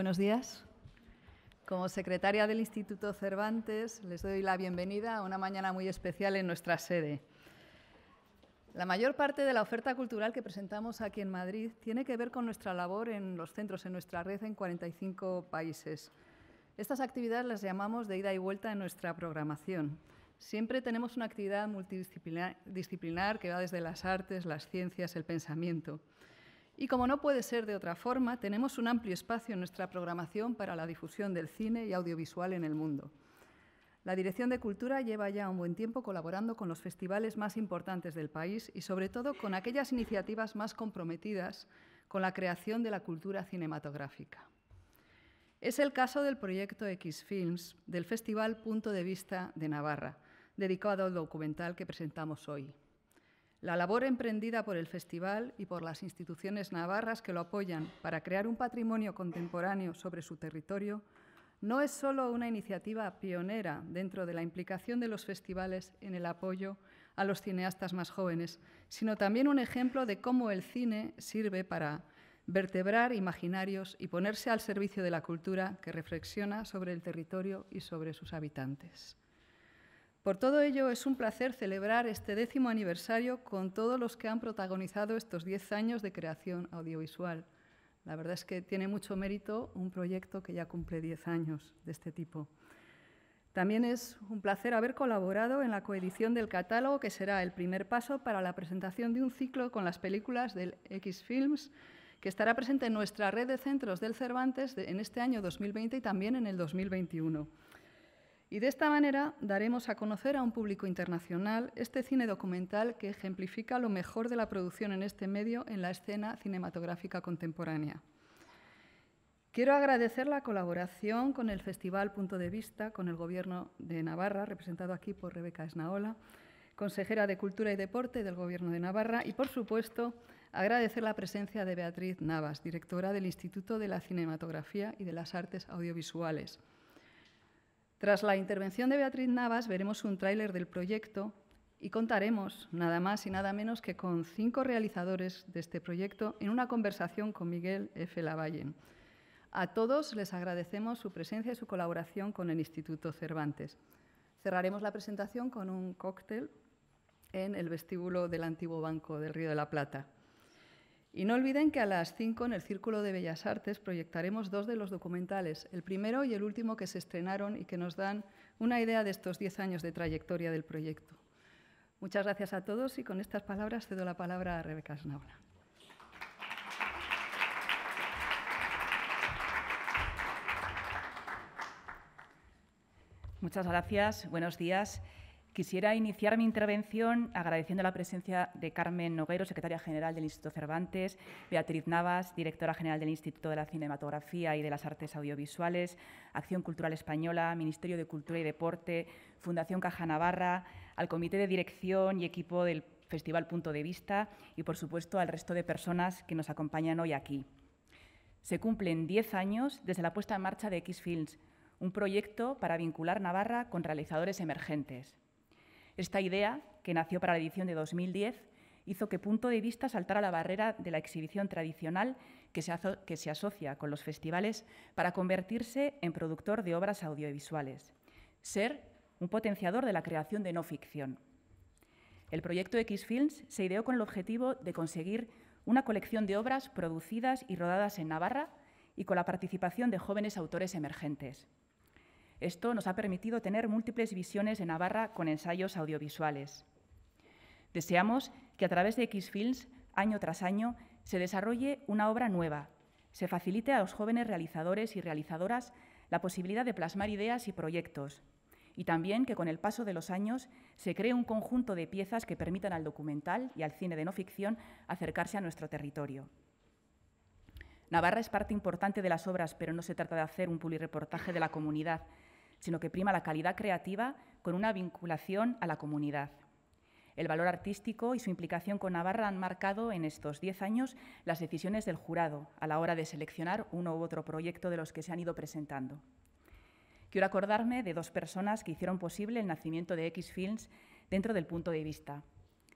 Buenos días. Como secretaria del Instituto Cervantes, les doy la bienvenida a una mañana muy especial en nuestra sede. La mayor parte de la oferta cultural que presentamos aquí en Madrid tiene que ver con nuestra labor en los centros, en nuestra red en 45 países. Estas actividades las llamamos de ida y vuelta en nuestra programación. Siempre tenemos una actividad multidisciplinar que va desde las artes, las ciencias, el pensamiento. Y como no puede ser de otra forma, tenemos un amplio espacio en nuestra programación para la difusión del cine y audiovisual en el mundo. La Dirección de Cultura lleva ya un buen tiempo colaborando con los festivales más importantes del país y sobre todo con aquellas iniciativas más comprometidas con la creación de la cultura cinematográfica. Es el caso del proyecto X Films del Festival Punto de Vista de Navarra, dedicado al documental que presentamos hoy. La labor emprendida por el festival y por las instituciones navarras que lo apoyan para crear un patrimonio contemporáneo sobre su territorio no es solo una iniciativa pionera dentro de la implicación de los festivales en el apoyo a los cineastas más jóvenes, sino también un ejemplo de cómo el cine sirve para vertebrar imaginarios y ponerse al servicio de la cultura que reflexiona sobre el territorio y sobre sus habitantes. Por todo ello, es un placer celebrar este décimo aniversario con todos los que han protagonizado estos diez años de creación audiovisual. La verdad es que tiene mucho mérito un proyecto que ya cumple diez años de este tipo. También es un placer haber colaborado en la coedición del catálogo, que será el primer paso para la presentación de un ciclo con las películas del X Films, que estará presente en nuestra red de centros del Cervantes en este año 2020 y también en el 2021. Y de esta manera daremos a conocer a un público internacional este cine documental que ejemplifica lo mejor de la producción en este medio en la escena cinematográfica contemporánea. Quiero agradecer la colaboración con el Festival Punto de Vista, con el Gobierno de Navarra, representado aquí por Rebeca Esnaola, consejera de Cultura y Deporte del Gobierno de Navarra, y, por supuesto, agradecer la presencia de Beatriz Navas, directora del Instituto de la Cinematografía y de las Artes Audiovisuales tras la intervención de Beatriz Navas veremos un tráiler del proyecto y contaremos nada más y nada menos que con cinco realizadores de este proyecto en una conversación con Miguel F. Lavalle. A todos les agradecemos su presencia y su colaboración con el Instituto Cervantes. Cerraremos la presentación con un cóctel en el vestíbulo del antiguo Banco del Río de la Plata. Y no olviden que a las 5 en el Círculo de Bellas Artes proyectaremos dos de los documentales, el primero y el último que se estrenaron y que nos dan una idea de estos 10 años de trayectoria del proyecto. Muchas gracias a todos y con estas palabras cedo la palabra a Rebeca Snaura. Muchas gracias, buenos días. Quisiera iniciar mi intervención agradeciendo la presencia de Carmen Noguero, secretaria general del Instituto Cervantes, Beatriz Navas, directora general del Instituto de la Cinematografía y de las Artes Audiovisuales, Acción Cultural Española, Ministerio de Cultura y Deporte, Fundación Caja Navarra, al Comité de Dirección y equipo del Festival Punto de Vista y, por supuesto, al resto de personas que nos acompañan hoy aquí. Se cumplen diez años desde la puesta en marcha de X Films, un proyecto para vincular Navarra con realizadores emergentes. Esta idea, que nació para la edición de 2010, hizo que Punto de Vista saltara la barrera de la exhibición tradicional que se, asocia con los festivales para convertirse en productor de obras audiovisuales, ser un potenciador de la creación de no ficción. El proyecto X Films se ideó con el objetivo de conseguir una colección de obras producidas y rodadas en Navarra y con la participación de jóvenes autores emergentes. Esto nos ha permitido tener múltiples visiones de Navarra con ensayos audiovisuales. Deseamos que a través de X-Films, año tras año, se desarrolle una obra nueva, se facilite a los jóvenes realizadores y realizadoras la posibilidad de plasmar ideas y proyectos, y también que con el paso de los años se cree un conjunto de piezas que permitan al documental y al cine de no ficción acercarse a nuestro territorio. Navarra es parte importante de las obras, pero no se trata de hacer un pulireportaje de la comunidad, sino que prima la calidad creativa con una vinculación a la comunidad. El valor artístico y su implicación con Navarra han marcado en estos diez años las decisiones del jurado a la hora de seleccionar uno u otro proyecto de los que se han ido presentando. Quiero acordarme de dos personas que hicieron posible el nacimiento de X Films dentro del punto de vista,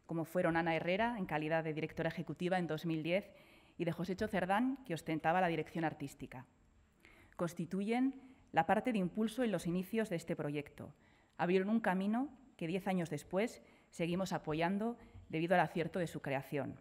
como fueron Ana Herrera, en calidad de directora ejecutiva en 2010, y de Josécho Cerdán, que ostentaba la dirección artística. Constituyen la parte de impulso en los inicios de este proyecto. Abrieron un camino que diez años después seguimos apoyando debido al acierto de su creación.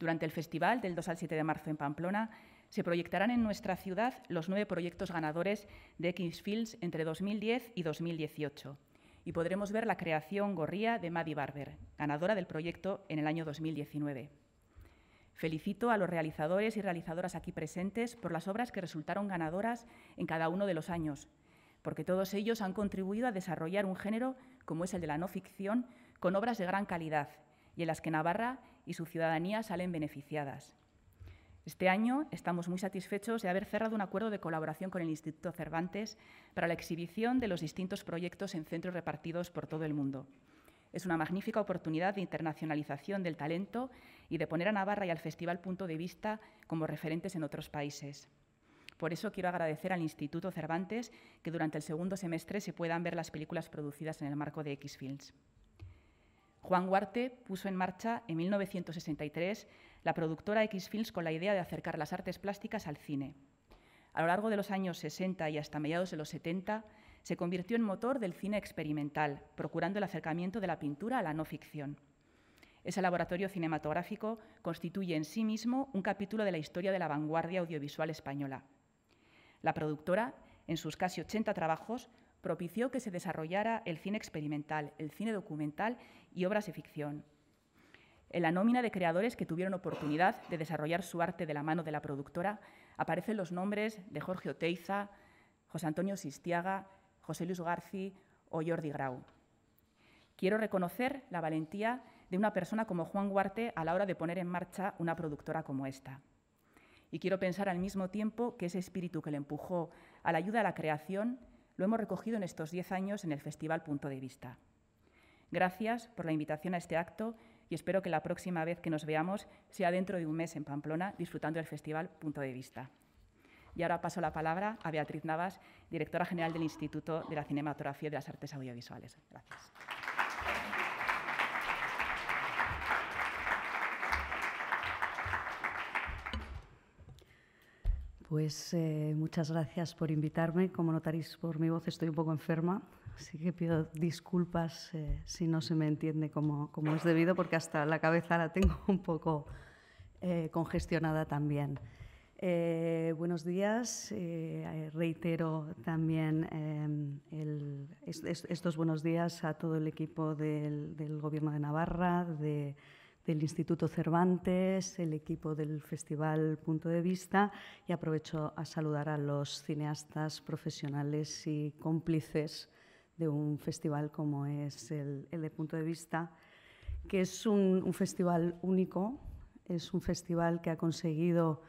Durante el festival del 2 al 7 de marzo en Pamplona se proyectarán en nuestra ciudad los nueve proyectos ganadores de X-Fields entre 2010 y 2018 y podremos ver la creación gorría de Maddie Barber, ganadora del proyecto en el año 2019. Felicito a los realizadores y realizadoras aquí presentes por las obras que resultaron ganadoras en cada uno de los años, porque todos ellos han contribuido a desarrollar un género como es el de la no ficción, con obras de gran calidad y en las que Navarra y su ciudadanía salen beneficiadas. Este año estamos muy satisfechos de haber cerrado un acuerdo de colaboración con el Instituto Cervantes para la exhibición de los distintos proyectos en centros repartidos por todo el mundo. Es una magnífica oportunidad de internacionalización del talento y de poner a Navarra y al festival punto de vista como referentes en otros países. Por eso quiero agradecer al Instituto Cervantes que durante el segundo semestre se puedan ver las películas producidas en el marco de X Films. Juan Huarte puso en marcha en 1963 la productora X Films con la idea de acercar las artes plásticas al cine. A lo largo de los años 60 y hasta mediados de los 70, se convirtió en motor del cine experimental, procurando el acercamiento de la pintura a la no ficción. Ese laboratorio cinematográfico constituye en sí mismo un capítulo de la historia de la vanguardia audiovisual española. La productora, en sus casi 80 trabajos, propició que se desarrollara el cine experimental, el cine documental y obras de ficción. En la nómina de creadores que tuvieron oportunidad de desarrollar su arte de la mano de la productora aparecen los nombres de Jorge Oteiza, José Antonio Sistiaga, José Luis Garci o Jordi Grau. Quiero reconocer la valentía de una persona como Juan Guarte a la hora de poner en marcha una productora como esta. Y quiero pensar al mismo tiempo que ese espíritu que le empujó a la ayuda a la creación lo hemos recogido en estos diez años en el Festival Punto de Vista. Gracias por la invitación a este acto y espero que la próxima vez que nos veamos sea dentro de un mes en Pamplona disfrutando del Festival Punto de Vista. Y ahora paso la palabra a Beatriz Navas, directora general del Instituto de la Cinematografía y de las Artes Audiovisuales. Gracias. Pues eh, muchas gracias por invitarme. Como notaréis por mi voz, estoy un poco enferma, así que pido disculpas eh, si no se me entiende como, como, es debido, porque hasta la cabeza la tengo un poco eh, congestionada también. Eh, buenos días. Eh, eh, reitero también em, estos buenos días a todo el equipo del, Gobierno de Navarra, del Instituto Cervantes, el equipo del Festival Punto de Vista y aprovecho a saludar a los cineastas profesionales y cómplices de un festival como es el, de Punto de Vista, que es un festival único, es un festival que ha conseguido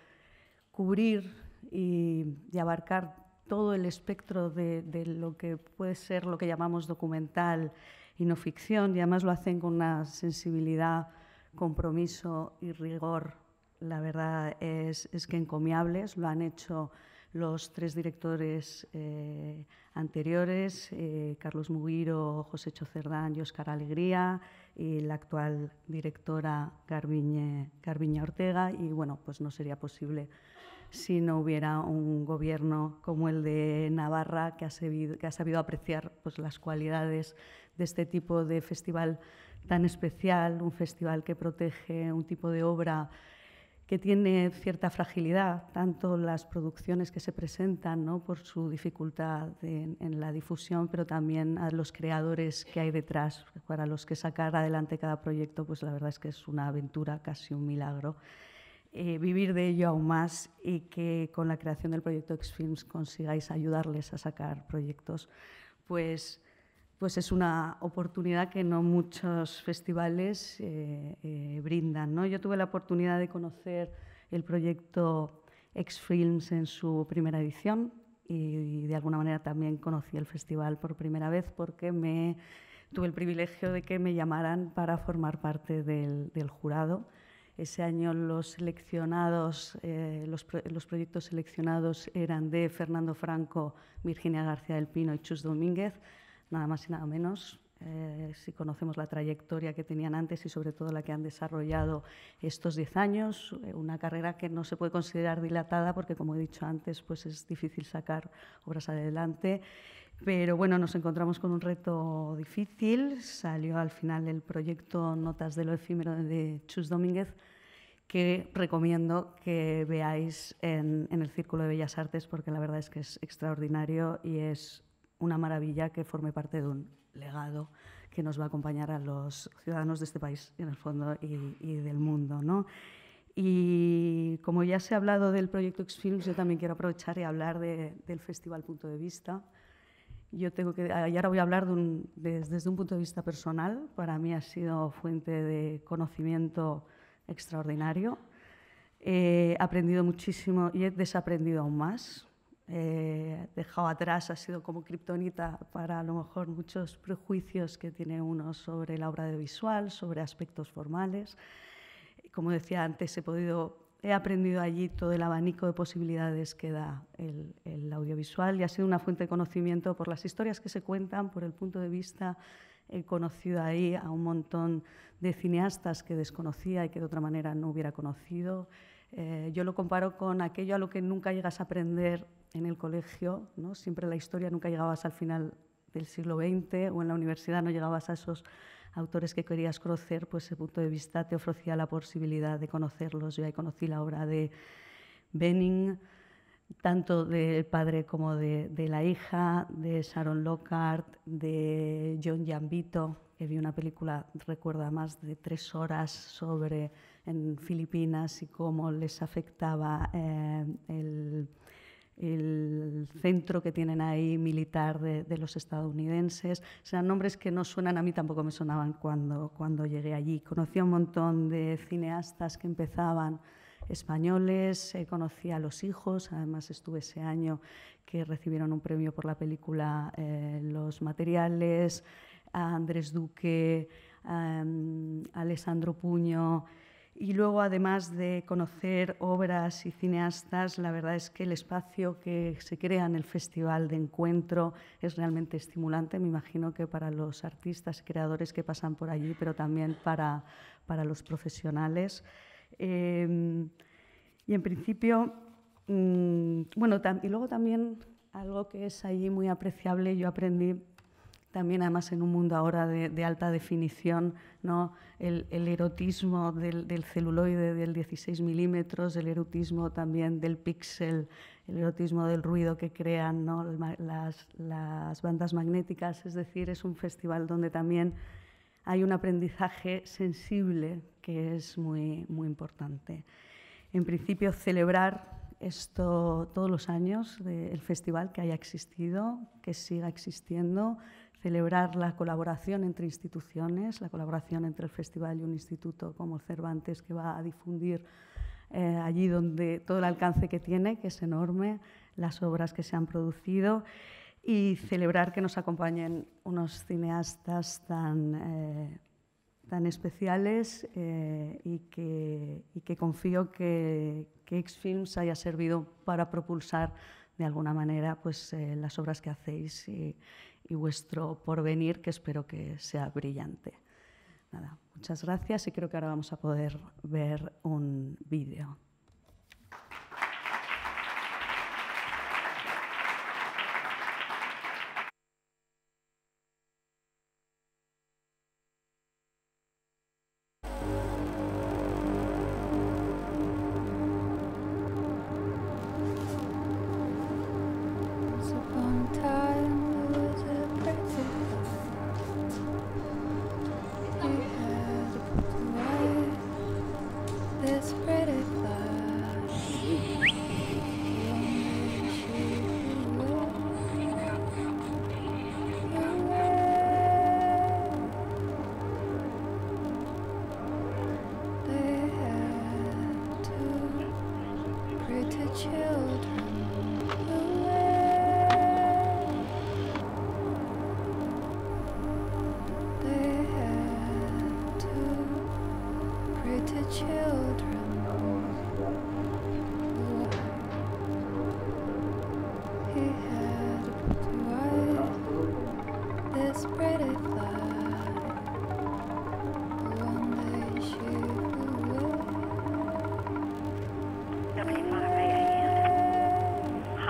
cubrir y abarcar todo el espectro de, lo que puede ser lo que llamamos documental y no ficción, y además lo hacen con una sensibilidad, compromiso y rigor, la verdad es, es que encomiables, lo han hecho los tres directores eh, anteriores, eh, Carlos Muguiro, José Chocerdán y Óscar Alegría, y la actual directora Carviña Ortega, y bueno, pues no sería posible si no hubiera un gobierno como el de Navarra que ha sabido, ha sabido apreciar pues, las cualidades de este tipo de festival tan especial, un festival que protege un tipo de obra que tiene cierta fragilidad, tanto las producciones que se presentan ¿no? por su dificultad en, la difusión, pero también a los creadores que hay detrás, para los que sacar adelante cada proyecto, pues la verdad es que es una aventura, casi un milagro. Eh, vivir de ello aún más y que con la creación del proyecto X-Films consigáis ayudarles a sacar proyectos, pues pues es una oportunidad que no muchos festivales eh, eh, brindan. ¿no? Yo tuve la oportunidad de conocer el proyecto X-Films en su primera edición y, de alguna manera también conocí el festival por primera vez porque tuve el privilegio de que me llamaran para formar parte del, jurado. Ese año los eh, los, proyectos seleccionados eran de Fernando Franco, Virginia García del Pino y Chus Domínguez nada más y nada menos. Eh, si conocemos la trayectoria que tenían antes y sobre todo la que han desarrollado estos 10 años, eh, una carrera que no se puede considerar dilatada porque, como he dicho antes, pues es difícil sacar obras adelante. Pero bueno, nos encontramos con un reto difícil. Salió al final el proyecto Notas de lo efímero de Chus Domínguez, que recomiendo que veáis en, en el Círculo de Bellas Artes porque la verdad es que es extraordinario y es una maravilla que forme parte de un legado que nos va a acompañar a los ciudadanos de este país, en el fondo, y, del mundo. Y como ya se ha hablado del proyecto X-Films, yo también quiero aprovechar y hablar del Festival Punto de Vista. Yo tengo que, ah, y ahora voy a hablar desde un punto de vista personal. Para mí ha sido fuente de conocimiento extraordinario. he aprendido muchísimo y he desaprendido aún más eh, dejado atrás, ha sido como kriptonita para a lo mejor muchos prejuicios que tiene uno sobre la obra audiovisual sobre aspectos formales. Como decía antes, he podido he aprendido allí todo el abanico de posibilidades que da el, audiovisual y ha sido una fuente de conocimiento por las historias que se cuentan, por el punto de vista. He conocido ahí a un montón de cineastas que desconocía y que de otra manera no hubiera conocido. Eh, yo lo comparo con aquello a lo que nunca llegas a aprender en el colegio, ¿no? siempre la historia nunca llegabas al final del siglo XX o en la universidad no llegabas a esos autores que querías conocer, pues ese punto de vista te ofrecía la posibilidad de conocerlos. Yo ahí conocí la obra de Benning, tanto del padre como de, la hija, de Sharon Lockhart, de John Jambito, que vi una película, recuerda, más de tres horas sobre en Filipinas y cómo les afectaba eh, el el centro que tienen ahí militar de, los estadounidenses. O sea, nombres que no suenan, a mí tampoco me sonaban cuando, cuando llegué allí. Conocí a un montón de cineastas que empezaban españoles, eh, conocí a los hijos, además estuve ese año que recibieron un premio por la película eh, Los Materiales, a Andrés Duque, a mm, Alessandro Puño. Y luego, además de conocer obras y cineastas, la verdad es que el espacio que se crea en el festival de encuentro es realmente estimulante, me imagino que para los artistas y creadores que pasan por allí, pero también para, para los profesionales. Em, y en principio, mm, bueno, y luego también algo que es allí muy apreciable, yo aprendí también además en un mundo ahora de, alta definición, ¿no? el, erotismo del, celuloide del 16 milímetros, el erotismo también del píxel, el erotismo del ruido que crean ¿no? las, las bandas magnéticas, es decir, es un festival donde también hay un aprendizaje sensible que es muy, muy importante. En principio, celebrar esto todos los años del festival que haya existido, que siga existiendo, celebrar la colaboración entre instituciones, la colaboración entre el festival y un instituto como Cervantes, que va a difundir eh, allí donde todo el alcance que tiene, que es enorme, las obras que se han producido y celebrar que nos acompañen unos cineastas tan, eh, tan especiales eh, y, que, confío que, X Films haya servido para propulsar de alguna manera pues, las obras que hacéis y, y vuestro porvenir, que espero que sea brillante. Nada, muchas gracias y creo que ahora vamos a poder ver un vídeo.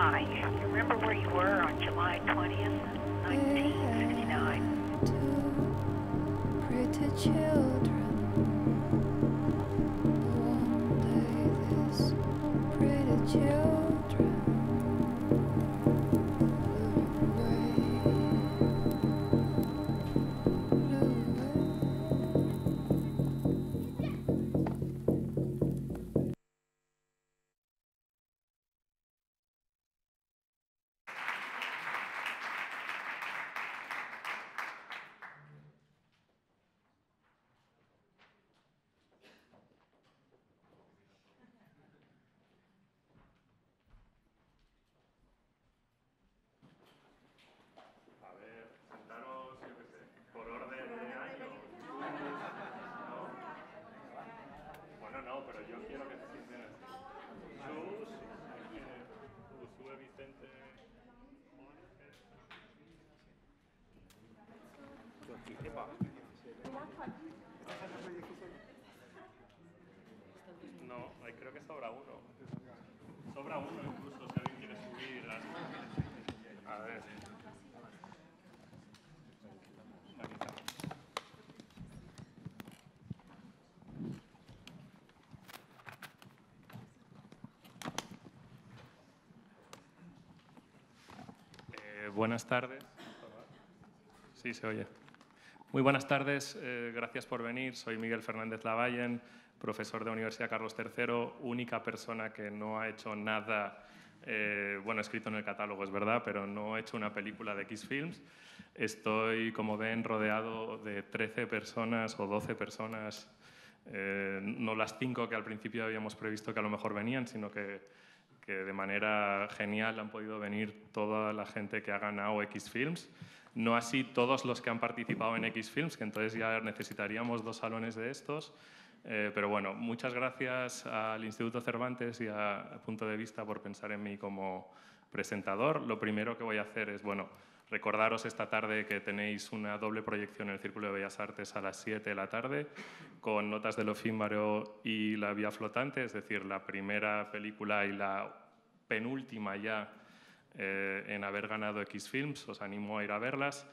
Hi. You remember where you were on July 20th, 1969? pretty children. One day this pretty children. sobra uno. Sobra uno incluso si alguien quiere subir. A ver. Eh, buenas tardes. Sí, se oye. Muy buenas tardes, eh, gracias por venir. Soy Miguel Fernández Lavallen, profesor de la Universidad Carlos III, única persona que no ha hecho nada, eh, bueno, escrito en el catálogo, es verdad, pero no ha hecho una película de X Films. Estoy, como ven, rodeado de 13 personas o 12 personas, eh, no las 5 que al principio habíamos previsto que a lo mejor venían, sino que, que de manera genial han podido venir toda la gente que ha ganado X Films no así todos los que han participado en X Films, que entonces ya necesitaríamos dos salones de estos. Eh, pero bueno, muchas gracias al Instituto Cervantes y a, Punto de Vista por pensar en mí como presentador. Lo primero que voy a hacer es, bueno, recordaros esta tarde que tenéis una doble proyección en el Círculo de Bellas Artes a las 7 de la tarde con Notas del Ofímaro y La Vía Flotante, es decir, la primera película y la penúltima ya eh, en haber ganado X Films. Os animo a ir a verlas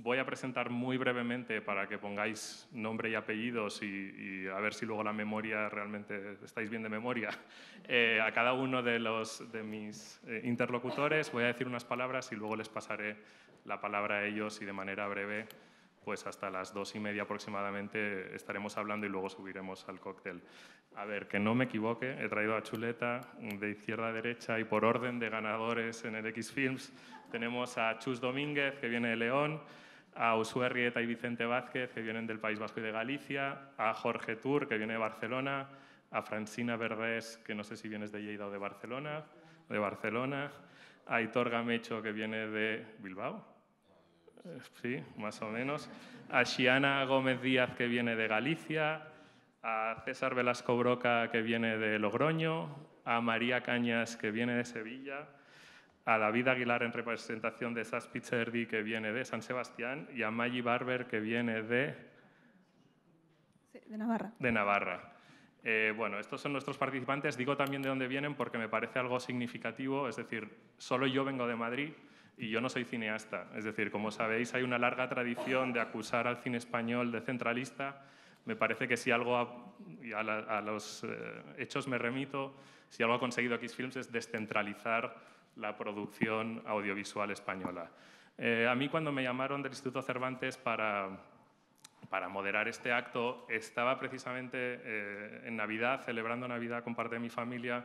voy a presentar muy brevemente para que pongáis nombre y apellidos y, a ver si luego la memoria realmente estáis bien de memoria. Eh, a cada uno de, los, de mis eh, interlocutores voy a decir unas palabras y luego les pasaré la palabra a ellos y de manera breve, pues hasta las dos y media aproximadamente estaremos hablando y luego subiremos al cóctel. A ver, que no me equivoque, he traído a Chuleta de izquierda a derecha y por orden de ganadores en el X Films tenemos a Chus Domínguez que viene de León a Usue Rieta y Vicente Vázquez, que vienen del País Vasco y de Galicia, a Jorge Tur, que viene de Barcelona, a Francina Verdés, que no sé si vienes de Lleida o de Barcelona, de Barcelona, a Itorga Mecho, que viene de Bilbao, eh, sí, más o menos, a Xiana Gómez Díaz, que viene de Galicia, a César Velasco Broca, que viene de Logroño, a María Cañas, que viene de Sevilla, a David Aguilar en representación de Saspitzerdi, que viene de San Sebastián, y a Maggie Barber, que viene de... de Navarra. Eh, bueno, estos son nuestros participantes. Digo también de dónde vienen porque me parece algo significativo. Es decir, solo yo vengo de Madrid y yo no soy cineasta. Es decir, como sabéis, hay una larga tradición de acusar al cine español de centralista. Me parece que si algo, a, los eh, hechos me remito, si algo ha conseguido X Films es descentralizar la producción audiovisual española. Eh, a mí cuando me llamaron del Instituto Cervantes para, para moderar este acto, estaba precisamente eh, en Navidad, celebrando Navidad con parte de mi familia,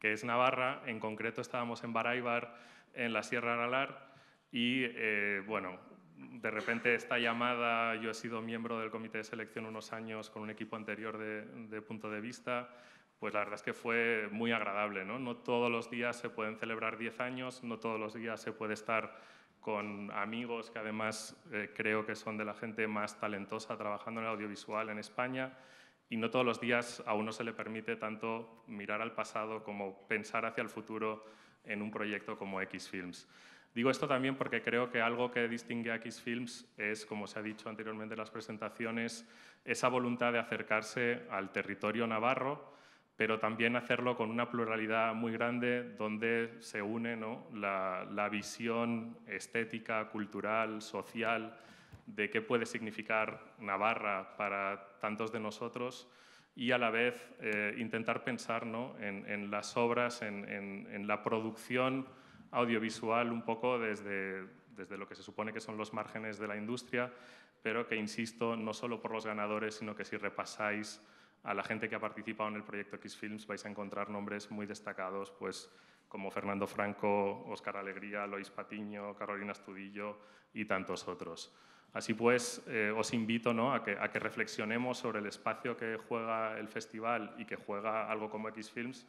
que es Navarra, en concreto estábamos en Baraíbar, en la Sierra Aralar, y eh, bueno, de repente esta llamada, yo he sido miembro del comité de selección unos años con un equipo anterior de punto de vista, pues la verdad es que fue muy agradable. No, no todos los días se pueden celebrar 10 años, no todos los días se puede estar con amigos que además eh, creo que son de la gente más talentosa trabajando en el audiovisual en España y no todos los días a uno se le permite tanto mirar al pasado como pensar hacia el futuro en un proyecto como X Films. Digo esto también porque creo que algo que distingue a X Films es, como se ha dicho anteriormente en las presentaciones, esa voluntad de acercarse al territorio navarro, pero también hacerlo con una pluralidad muy grande donde se une la, visión estética, cultural, social de qué puede significar Navarra para tantos de nosotros y a la vez eh, intentar pensar en, las obras, en, la producción audiovisual un poco desde, desde lo que se supone que son los márgenes de la industria, pero que, insisto, no solo por los ganadores, sino que si repasáis a la gente que ha participado en el proyecto x Films vais a encontrar nombres muy destacados, pues como Fernando Franco, Óscar Alegría, Lois Patiño, Carolina Estudillo y tantos otros. Así pues, eh, os invito ¿no? a, que, reflexionemos sobre el espacio que juega el festival y que juega algo como X Films,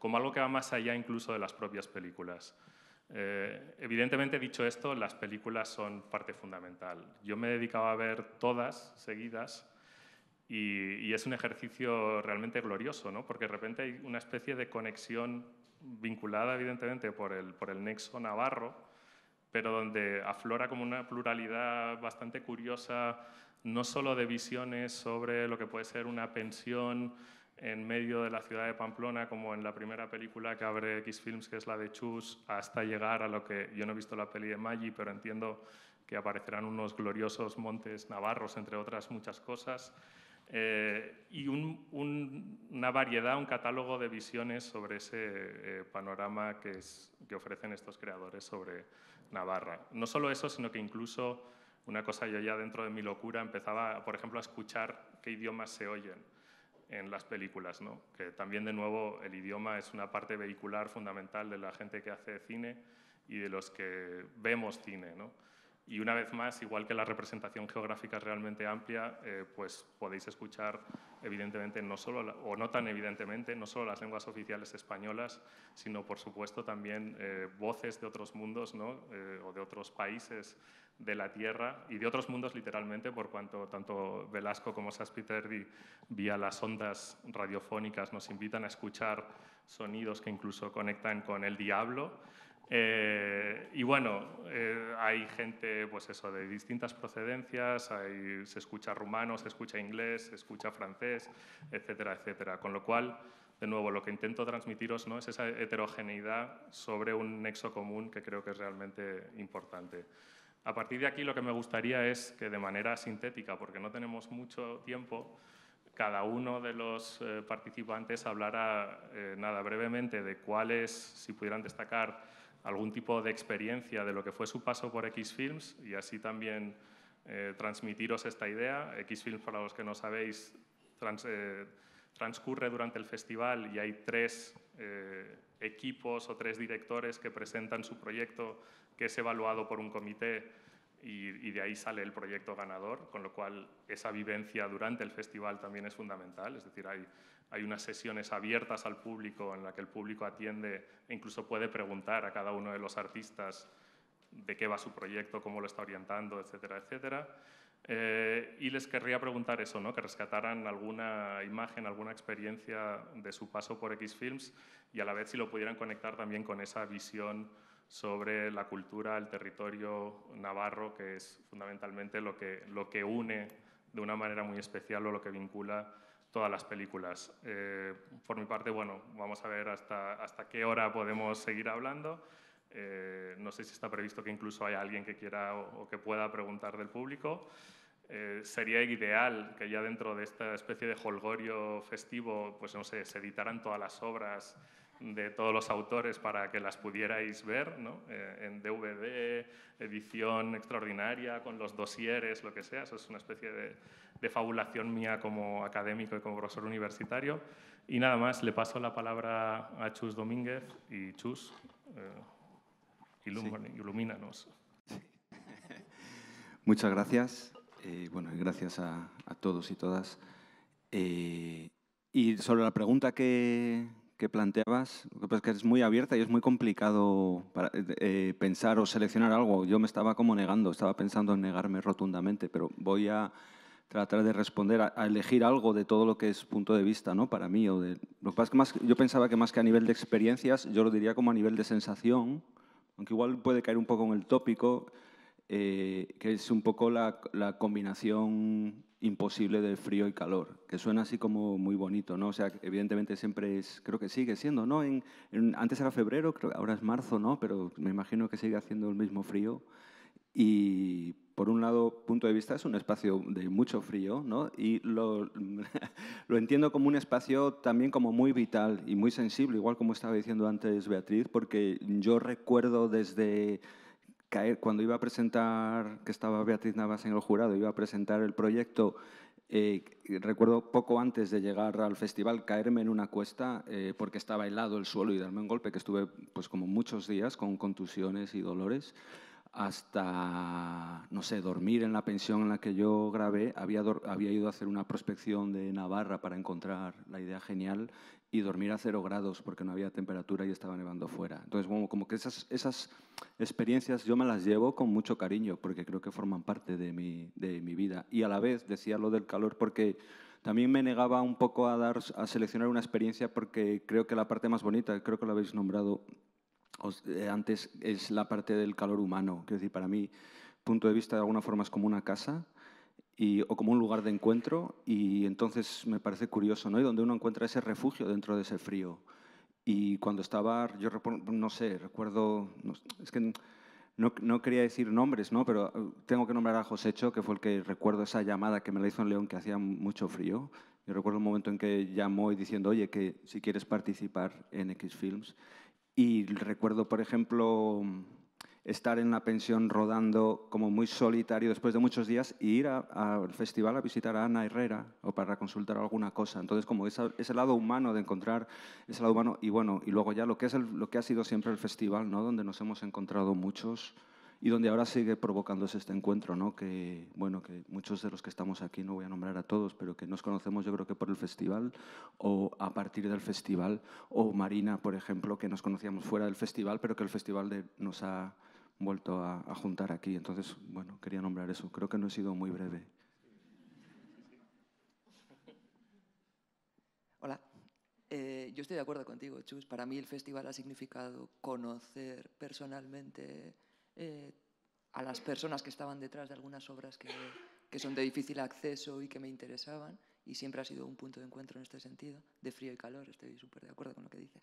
como algo que va más allá incluso de las propias películas. Eh, evidentemente, dicho esto, las películas son parte fundamental. Yo me dedicaba a ver todas seguidas, y, es un ejercicio realmente glorioso, ¿no? porque de repente hay una especie de conexión vinculada evidentemente por el, por el nexo navarro, pero donde aflora como una pluralidad bastante curiosa, no solo de visiones sobre lo que puede ser una pensión en medio de la ciudad de Pamplona, como en la primera película que abre X Films, que es la de Chus, hasta llegar a lo que yo no he visto la peli de Maggi, pero entiendo que aparecerán unos gloriosos montes navarros, entre otras muchas cosas. Eh, y una variedad, un catálogo de visiones sobre ese eh, panorama que, ofrecen estos creadores sobre Navarra. No solo eso, sino que incluso una cosa yo ya dentro de mi locura empezaba, por ejemplo, a escuchar qué idiomas se oyen en las películas, ¿no? que también de nuevo el idioma es una parte vehicular fundamental de la gente que hace cine y de los que vemos cine. ¿no? Y una vez más, igual que la representación geográfica es realmente amplia, eh, pues podéis escuchar evidentemente no solo, o no tan evidentemente, no solo las lenguas oficiales españolas, sino por supuesto también eh, voces de otros mundos ¿no? Eh, o de otros países de la Tierra y de otros mundos literalmente, por cuanto tanto Velasco como Saspiterdi vía las ondas radiofónicas nos invitan a escuchar sonidos que incluso conectan con el diablo. Eh, y bueno, eh, hay gente, pues eso, de distintas procedencias, se escucha rumano, se escucha inglés, se escucha francés, etcétera, etcétera. Con lo cual, de nuevo, lo que intento transmitiros ¿no? es esa heterogeneidad sobre un nexo común que creo que es realmente importante. A partir de aquí, lo que me gustaría es que de manera sintética, porque no tenemos mucho tiempo, cada uno de los eh, participantes hablara nada brevemente de cuáles, si pudieran destacar, algún tipo de experiencia de lo que fue su paso por X-Films y así también eh, transmitiros esta idea. X-Films, para los que no sabéis, eh, transcurre durante el festival y hay tres eh, equipos o tres directores que presentan su proyecto que es evaluado por un comité y, y de ahí sale el proyecto ganador, con lo cual esa vivencia durante el festival también es fundamental, es decir, hay hay unas sesiones abiertas al público en la que el público atiende e incluso puede preguntar a cada uno de los artistas de qué va su proyecto, cómo lo está orientando, etcétera, etcétera. Eh, y les querría preguntar eso, ¿no? que rescataran alguna imagen, alguna experiencia de su paso por X Films y a la vez si lo pudieran conectar también con esa visión sobre la cultura, el territorio navarro, que es fundamentalmente lo que, lo que une de una manera muy especial o lo que vincula todas las películas. Eh, por mi parte, bueno, vamos a ver hasta, hasta qué hora podemos seguir hablando. Eh, no sé si está previsto que incluso haya alguien que quiera o, que pueda preguntar del público. Eh, sería ideal que ya dentro de esta especie de holgorio festivo, pues no sé, se editaran todas las obras de todos los autores para que las pudierais ver ¿no? en DVD, edición extraordinaria, con los dosieres, lo que sea. Eso es una especie de, de fabulación mía como académico y como profesor universitario. Y nada más, le paso la palabra a Chus Domínguez y Chus, eh, ilumínanos. Muchas gracias. Eh, bueno, gracias a, todos y todas. Eh, y sobre la pregunta que, planteabas, pues que es muy abierta y es muy complicado para, eh, pensar o seleccionar algo. Yo me estaba como negando, estaba pensando en negarme rotundamente, pero voy a tratar de responder, a, elegir algo de todo lo que es punto de vista, ¿no? Para mí. O de, lo más, yo pensaba que más que a nivel de experiencias, yo lo diría como a nivel de sensación, aunque igual puede caer un poco en el tópico, eh, que es un poco la, combinación imposible de frío y calor, que suena así como muy bonito, ¿no? O sea, evidentemente siempre es, creo que sigue siendo, ¿no? En, antes era febrero, ahora es marzo, ¿no? Pero me imagino que sigue haciendo el mismo frío. Y por un lado, punto de vista, es un espacio de mucho frío, ¿no? Y lo, entiendo como un espacio también como muy vital y muy sensible, igual como estaba diciendo antes Beatriz, porque yo recuerdo desde caer, cuando iba a presentar, que estaba Beatriz Navas en el jurado, iba a presentar el proyecto, eh, recuerdo poco antes de llegar al festival caerme en una cuesta eh, porque estaba helado el suelo y darme un golpe, que estuve pues como muchos días con contusiones y dolores hasta, no sé, dormir en la pensión en la que yo grabé. Había, había ido a hacer una prospección de Navarra para encontrar la idea genial y dormir a cero grados porque no había temperatura y estaba nevando fuera. Entonces, como que esas, esas experiencias yo me las llevo con mucho cariño porque creo que forman parte de mi, de mi vida. Y a la vez decía lo del calor porque también me negaba un poco a, dar, a seleccionar una experiencia porque creo que la parte más bonita, creo que lo habéis nombrado eh, antes es la parte del calor humano. Quiero decir, para mí, punto de vista de alguna forma es como una casa y, o como un lugar de encuentro y entonces me parece curioso, ¿no? Y donde uno encuentra ese refugio dentro de ese frío. Y cuando estaba, yo no sé, recuerdo, es que no, no, quería decir nombres, ¿no? Pero uh, tengo que nombrar a Josécho que fue el que recuerdo esa llamada que me la hizo en León, que hacía mucho frío. Yo recuerdo un momento en que llamó y diciendo, oye, que si quieres participar en X Films. Y recuerdo, por ejemplo, mm, estar en la pensión rodando como muy solitario después de muchos días y ir al festival a visitar a Ana Herrera o para consultar alguna cosa. Entonces, como ese lado humano de encontrar ese lado humano y bueno, y luego ya lo que, es lo que ha sido siempre el festival, ¿no? donde nos hemos encontrado muchos y donde ahora sigue provocándose este encuentro, ¿no? que, bueno, que muchos de los que estamos aquí, no voy a nombrar a todos, pero que nos conocemos yo creo que por el festival o a partir del festival, o Marina, por ejemplo, que nos conocíamos fuera del festival, pero que el festival nos ha vuelto a, juntar aquí. Entonces, bueno, quería nombrar eso. Creo que no he sido muy breve. Hola. Eh, yo estoy de acuerdo contigo, Chus. Para mí el festival ha significado conocer personalmente eh, a las personas que estaban detrás de algunas obras que, son de difícil acceso y que me interesaban, y siempre ha sido un punto de encuentro en este sentido, de frío y calor, estoy súper de acuerdo con lo que dices.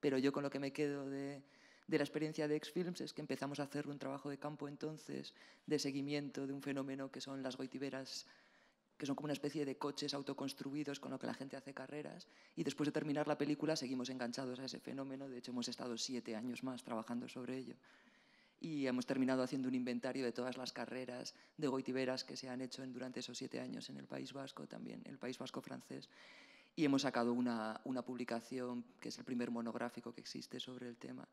Pero yo con lo que me quedo de, la experiencia de exfilms es que empezamos a hacer un trabajo de campo entonces de seguimiento de un fenómeno que son las goitiberas, que son como una especie de coches autoconstruidos con lo que la gente hace carreras. Y después de terminar la película seguimos enganchados a ese fenómeno. De hecho, hemos estado siete años más trabajando sobre ello y hemos terminado haciendo un inventario de todas las carreras de goitiberas que se han hecho en, durante esos siete años en el País Vasco, también el País Vasco francés. Y hemos sacado una, una publicación, que es el primer monográfico que existe sobre el tema,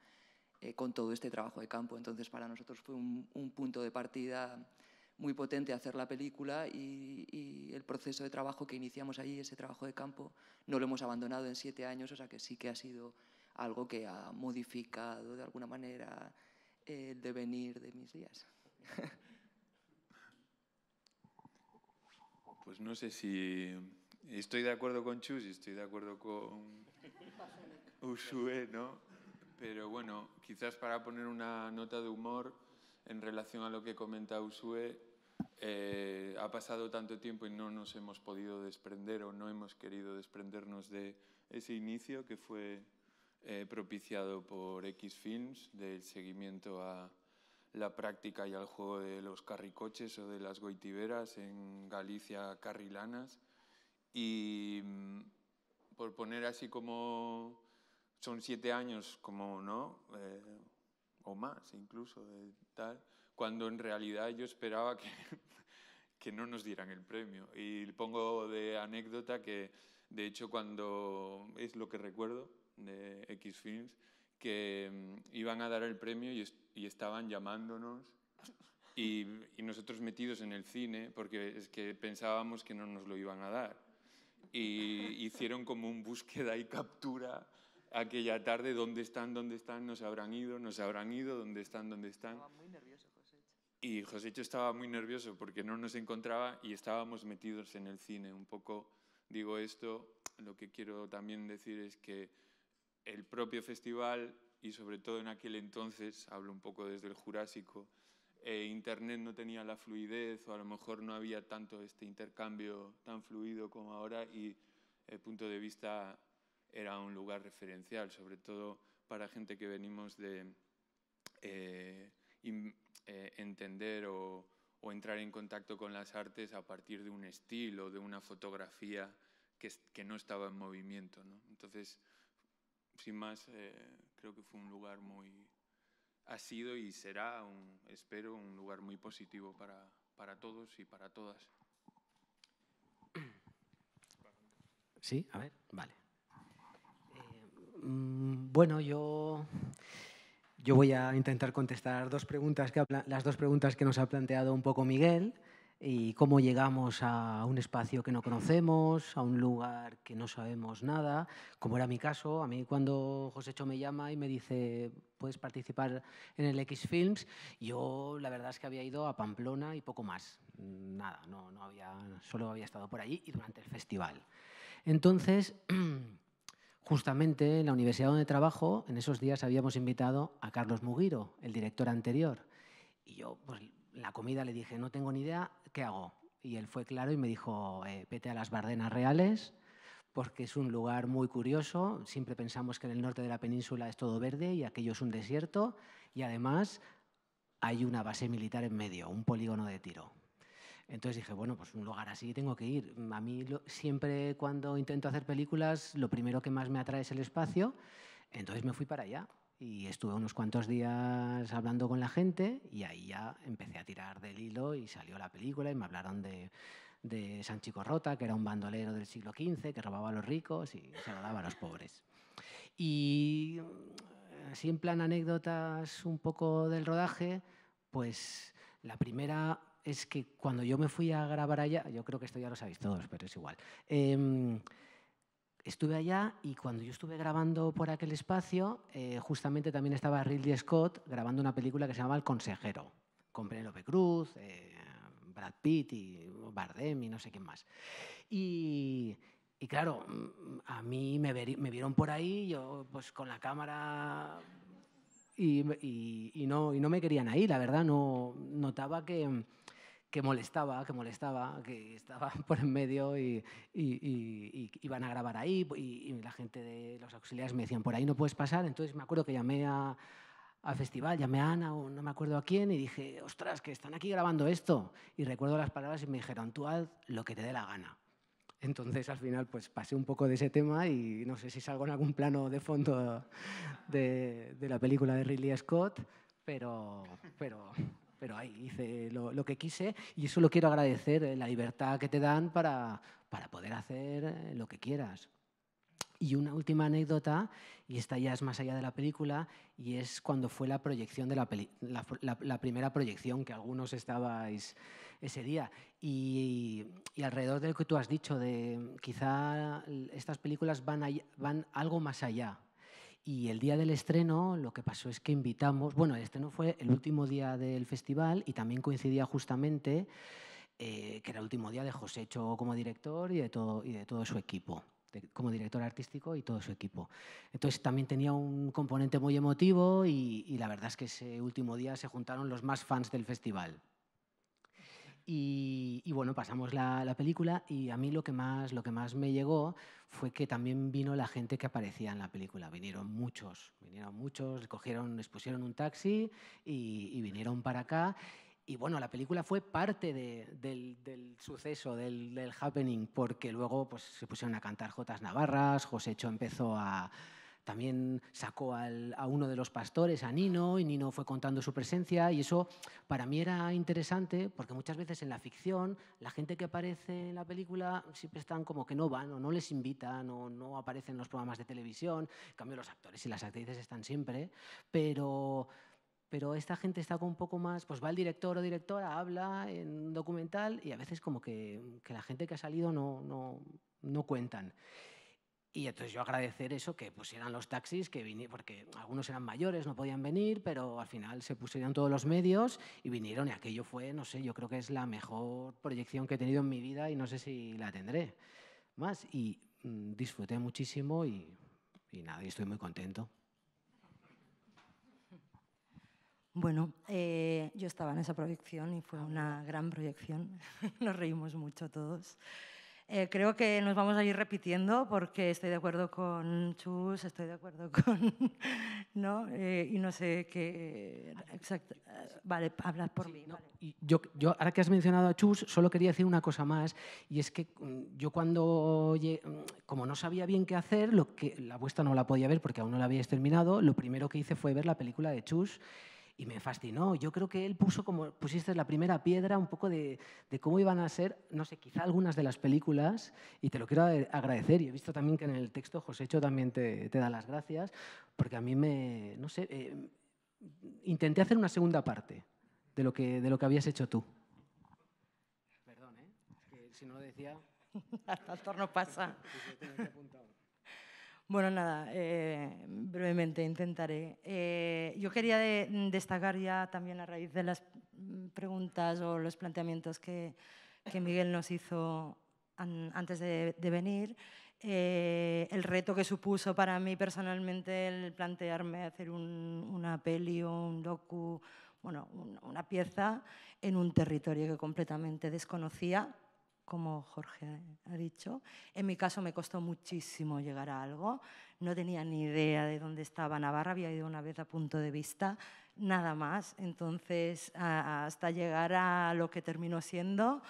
eh, con todo este trabajo de campo. Entonces, para nosotros fue un, punto de partida muy potente hacer la película y, y, el proceso de trabajo que iniciamos allí, ese trabajo de campo, no lo hemos abandonado en siete años, o sea que sí que ha sido algo que ha modificado de alguna manera el devenir de mis días. Pues no sé si estoy de acuerdo con Chus y estoy de acuerdo con Usue, ¿no? Pero bueno, quizás para poner una nota de humor en relación a lo que comenta Usue, eh, ha pasado tanto tiempo y no nos hemos podido desprender o no hemos querido desprendernos de ese inicio que fue eh, propiciado por X Films, del seguimiento a la práctica y al juego de los carricoches o de las goitiberas en Galicia carrilanas. Y mm, por poner así como son siete años como no eh, o más incluso de tal cuando en realidad yo esperaba que, que no nos dieran el premio y pongo de anécdota que de hecho cuando es lo que recuerdo de X Films que mm, iban a dar el premio y, estaban llamándonos y, nosotros metidos en el cine porque es que pensábamos que no nos lo iban a dar. Y hicieron como un búsqueda y captura aquella tarde, dónde están, dónde están, nos habrán ido, nos habrán ido, dónde están, dónde están. Estaba muy nervioso, José. Y Josécho estaba muy nervioso porque no nos encontraba y estábamos metidos en el cine. Un poco digo esto, lo que quiero también decir es que el propio festival y sobre todo en aquel entonces, hablo un poco desde el Jurásico, eh, Internet no tenía la fluidez o a lo mejor no había tanto este intercambio tan fluido como ahora y el punto de vista era un lugar referencial, sobre todo para gente que venimos de eh, eh, entender o, entrar en contacto con las artes a partir de un estilo, de una fotografía que, que no estaba en movimiento. ¿no? Entonces, sin más, eh, creo que fue un lugar muy... Ha sido y será, espero, un lugar muy positivo para, todos y para todas. Sí, a ver, vale. Eh, mm, bueno, yo, yo voy a intentar contestar dos preguntas que, las dos preguntas que nos ha planteado un poco Miguel y cómo llegamos a un espacio que no conocemos, a un lugar que no sabemos nada, como era mi caso. A mí cuando Josécho me llama y me dice, puedes participar en el X Films, yo la verdad es que había ido a Pamplona y poco más, nada, no, había, solo había estado por allí y durante el festival. Entonces, justamente en la universidad donde trabajo, en esos días habíamos invitado a Carlos Muguiro, el director anterior. Y yo pues, la comida le dije, no tengo ni idea, ¿qué hago? Y él fue claro y me dijo, eh, vete a las Bardenas Reales, porque es un lugar muy curioso. Siempre pensamos que en el norte de la península es todo verde y aquello es un desierto. Y además hay una base militar en medio, un polígono de tiro. Entonces dije, bueno, pues un lugar así tengo que ir. A mí siempre cuando intento hacer películas, lo primero que más me atrae es el espacio. Entonces me fui para allá y estuve unos cuantos días hablando con la gente y ahí ya empecé a tirar del hilo y salió la película y me hablaron de, de Rota, que era un bandolero del siglo XV que robaba a los ricos y se lo daba a los pobres. Y así en plan anécdotas un poco del rodaje, pues la primera es que cuando yo me fui a grabar allá, yo creo que esto ya lo sabéis todos, pero es igual. Em, Estuve allá y cuando yo estuve grabando por aquel espacio, eh, justamente también estaba Ridley Scott grabando una película que se llamaba El Consejero, con Penélope Cruz, eh, Brad Pitt y Bardem y no sé quién más. Y, y claro, mm, a mí me, vieron por ahí, yo pues con la cámara y, y, y, no, y no me querían ahí, la verdad, no notaba que que molestaba, que molestaba, que estaba por en medio y, y, iban a grabar ahí y, la gente de los auxiliares me decían, por ahí no puedes pasar. Entonces me acuerdo que llamé a, al festival, llamé a Ana o no me acuerdo a quién y dije, ostras, que están aquí grabando esto. Y recuerdo las palabras y me dijeron, tú haz lo que te dé la gana. Entonces, al final, pues pasé un poco de ese tema y no sé si salgo en algún plano de fondo de, de la película de Ridley Scott, pero, pero pero ahí hice lo, que quise y eso lo quiero agradecer, eh, la libertad que te dan para, para poder hacer eh, lo que quieras. Y una última anécdota, y esta ya es más allá de la película, y es cuando fue la proyección de la, la, primera proyección que algunos estabais ese día. Y, alrededor de lo que tú has dicho, de quizá estas películas van, van algo más allá y el día del estreno lo que pasó es que invitamos, bueno, el estreno fue el último día del festival y también coincidía justamente eh, que era el último día de José Cho como director y de todo, y de todo su equipo. como director artístico y todo su equipo. Entonces también tenía un componente muy emotivo y la verdad es que ese último día se juntaron los más fans del festival. Y, bueno, pasamos la, película y a mí lo que, más, lo que más me llegó fue que también vino la gente que aparecía en la película. Vinieron muchos, vinieron muchos, cogieron, les pusieron un taxi y, vinieron para acá. Y bueno, la película fue parte del, suceso, del, happening, porque luego pues, se pusieron a cantar Jotas Navarras, Josécho empezó a, también sacó a uno de los pastores, a Nino, y Nino fue contando su presencia, y eso para mí era interesante, porque muchas veces en la ficción la gente que aparece en la película siempre están como que no van, o no les invitan, o no aparecen en los programas de televisión, en cambio los actores y las actrices están siempre, pero pero esta gente está con un poco más, pues va el director o directora, habla en un documental y a veces como que, que la gente que ha salido no, no, no cuentan. Y entonces yo agradecer eso, que pusieran los taxis, que vinieron, porque algunos eran mayores, no podían venir, pero al final se pusieron todos los medios y vinieron y aquello fue, no sé, yo creo que es la mejor proyección que he tenido en mi vida y no sé si la tendré más. Y mm, disfruté muchísimo y, nada, y estoy muy contento. Bueno, eh, yo estaba en esa proyección y fue una gran proyección. Nos reímos mucho todos. Eh, creo que nos vamos a ir repitiendo porque estoy de acuerdo con Chus, estoy de acuerdo con... ¿no? Eh, y no sé qué... Eh, vale, hablas por mí. yo, yo, ahora que has mencionado a Chus, solo quería decir una cosa más. Y es que mm, yo cuando... Mm, como no sabía bien qué hacer, lo que, la vuestra no la podía ver porque aún no la habías terminado, lo primero que hice fue ver la película de Chus y me fascinó. Yo creo que él puso como, pusiste la primera piedra un poco de, cómo iban a ser, no sé, quizá algunas de las películas, y te lo quiero agradecer. Y he visto también que en el texto José Hecho también te, da las gracias, porque a mí me, no sé, eh, intenté hacer una segunda parte de lo que, de lo que habías hecho tú. Perdón, ¿eh? que si no lo decía... Hasta el torno pasa. Bueno, nada, eh, brevemente intentaré. Eh, yo quería mm, destacar ya también a raíz de las mm, preguntas o los planteamientos que, Miguel nos hizo antes de, venir, eh, el reto que supuso para mí personalmente el plantearme hacer un, una peli un docu, bueno, una pieza en un territorio que completamente desconocía como Jorge ha dicho. En mi caso me costó muchísimo llegar a algo. No tenía ni idea de dónde estaba Navarra, había ido una vez a punto de vista, nada más. Entonces, hasta llegar a lo que terminó siendo,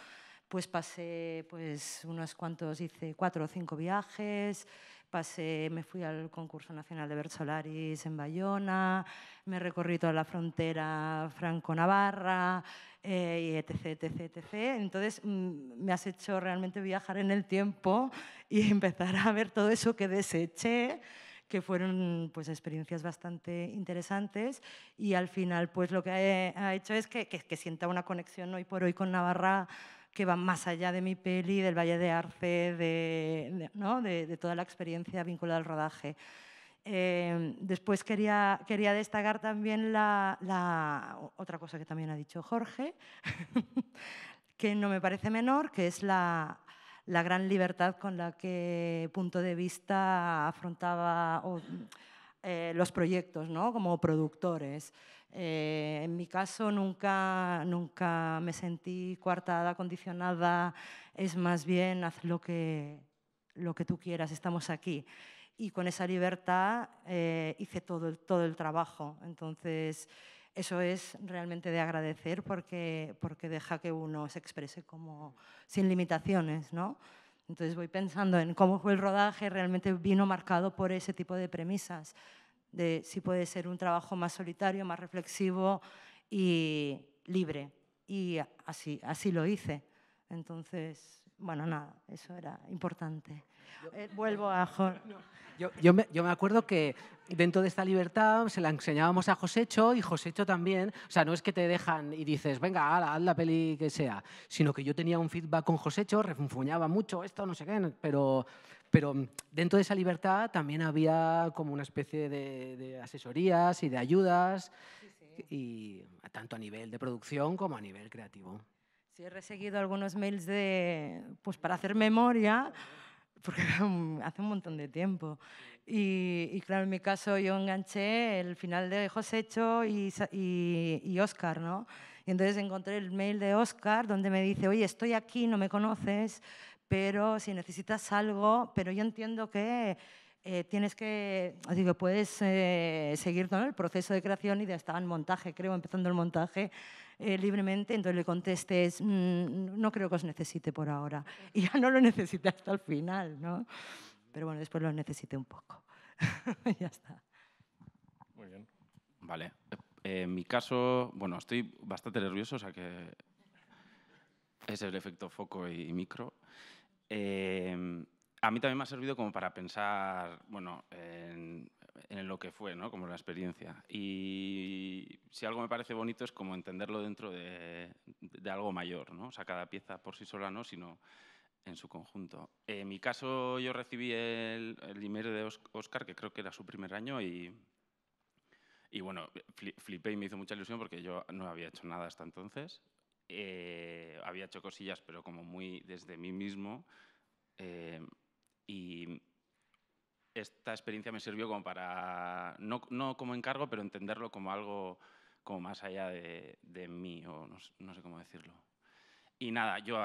pues pasé pues, unos cuantos, hice cuatro o cinco viajes, Pasé, me fui al concurso nacional de Bersolaris en Bayona, me recorrí toda la frontera franco-navarra, eh, y etc, etc, Entonces mm, me has hecho realmente viajar en el tiempo y empezar a ver todo eso que deseché que fueron pues experiencias bastante interesantes y al final pues lo que ha hecho es que, que sienta una conexión hoy por hoy con Navarra que va más allá de mi peli, del Valle de Arce, de, toda la experiencia vinculada al rodaje. Em, después quería, quería, destacar también la, otra cosa que también ha dicho Jorge, que no me parece menor, que es la, gran libertad con la que punto de vista afrontaba eh, los proyectos como productores. Eh, en mi caso nunca, nunca me sentí coartada, condicionada, es más bien haz lo que, lo que tú quieras, estamos aquí. Y con esa libertad eh, hice todo, todo el trabajo. Entonces, eso es realmente de agradecer porque, porque deja que uno se exprese como sin limitaciones, ¿no? Entonces voy pensando en cómo fue el rodaje, realmente vino marcado por ese tipo de premisas de si puede ser un trabajo más solitario, más reflexivo y libre. Y así, así lo hice. Entonces, bueno, nada, eso era importante. Eh, vuelvo a Jorge. Yo, yo, me, yo, me, acuerdo que dentro de esta libertad se la enseñábamos a Josecho y Josecho también. O sea, no es que te dejan y dices, venga, a haz la peli que sea, sino que yo tenía un feedback con Josecho, refunfuñaba mucho, esto, no sé qué, pero pero mm, dentro de esa libertad también había como una especie de, asesorías y de ayudas, Y, tanto a nivel de producción como a nivel creativo. Sí, he reseguido algunos mails de, pues para hacer memoria, porque hace un montón de tiempo. Y, claro, en mi caso yo enganché el final de José y, y, y Oscar, ¿no? Y entonces encontré el mail de Oscar donde me dice, oye, estoy aquí, no me conoces, pero si necesitas algo, pero yo entiendo que eh, tienes que, digo, puedes eh, seguir todo el proceso de creación y ya estaba en montaje, creo, empezando el montaje eh, libremente, entonces le contestes, mm, no creo que os necesite por ahora. Y ya no lo necesite hasta el final, ¿no? Pero bueno, después lo necesite un poco. ya está. Muy bien. Vale. en mi caso, bueno, estoy bastante nervioso, o sea que es el efecto foco y micro. Em, a mí también me ha servido como para pensar, bueno, en, lo que fue, ¿no? Como la experiencia. Y si algo me parece bonito es como entenderlo dentro de, algo mayor, ¿no? O sea, cada pieza por sí sola no, sino en su conjunto. En mi caso, yo recibí el, el email de Oscar, que creo que era su primer año, y, y bueno, flipé y me hizo mucha ilusión porque yo no había hecho nada hasta entonces. Eh, había hecho cosillas, pero como muy desde mí mismo. Eh, y esta experiencia me sirvió como para, no, no, como encargo, pero entenderlo como algo como más allá de, mí, o no, sé cómo decirlo. Y nada, yo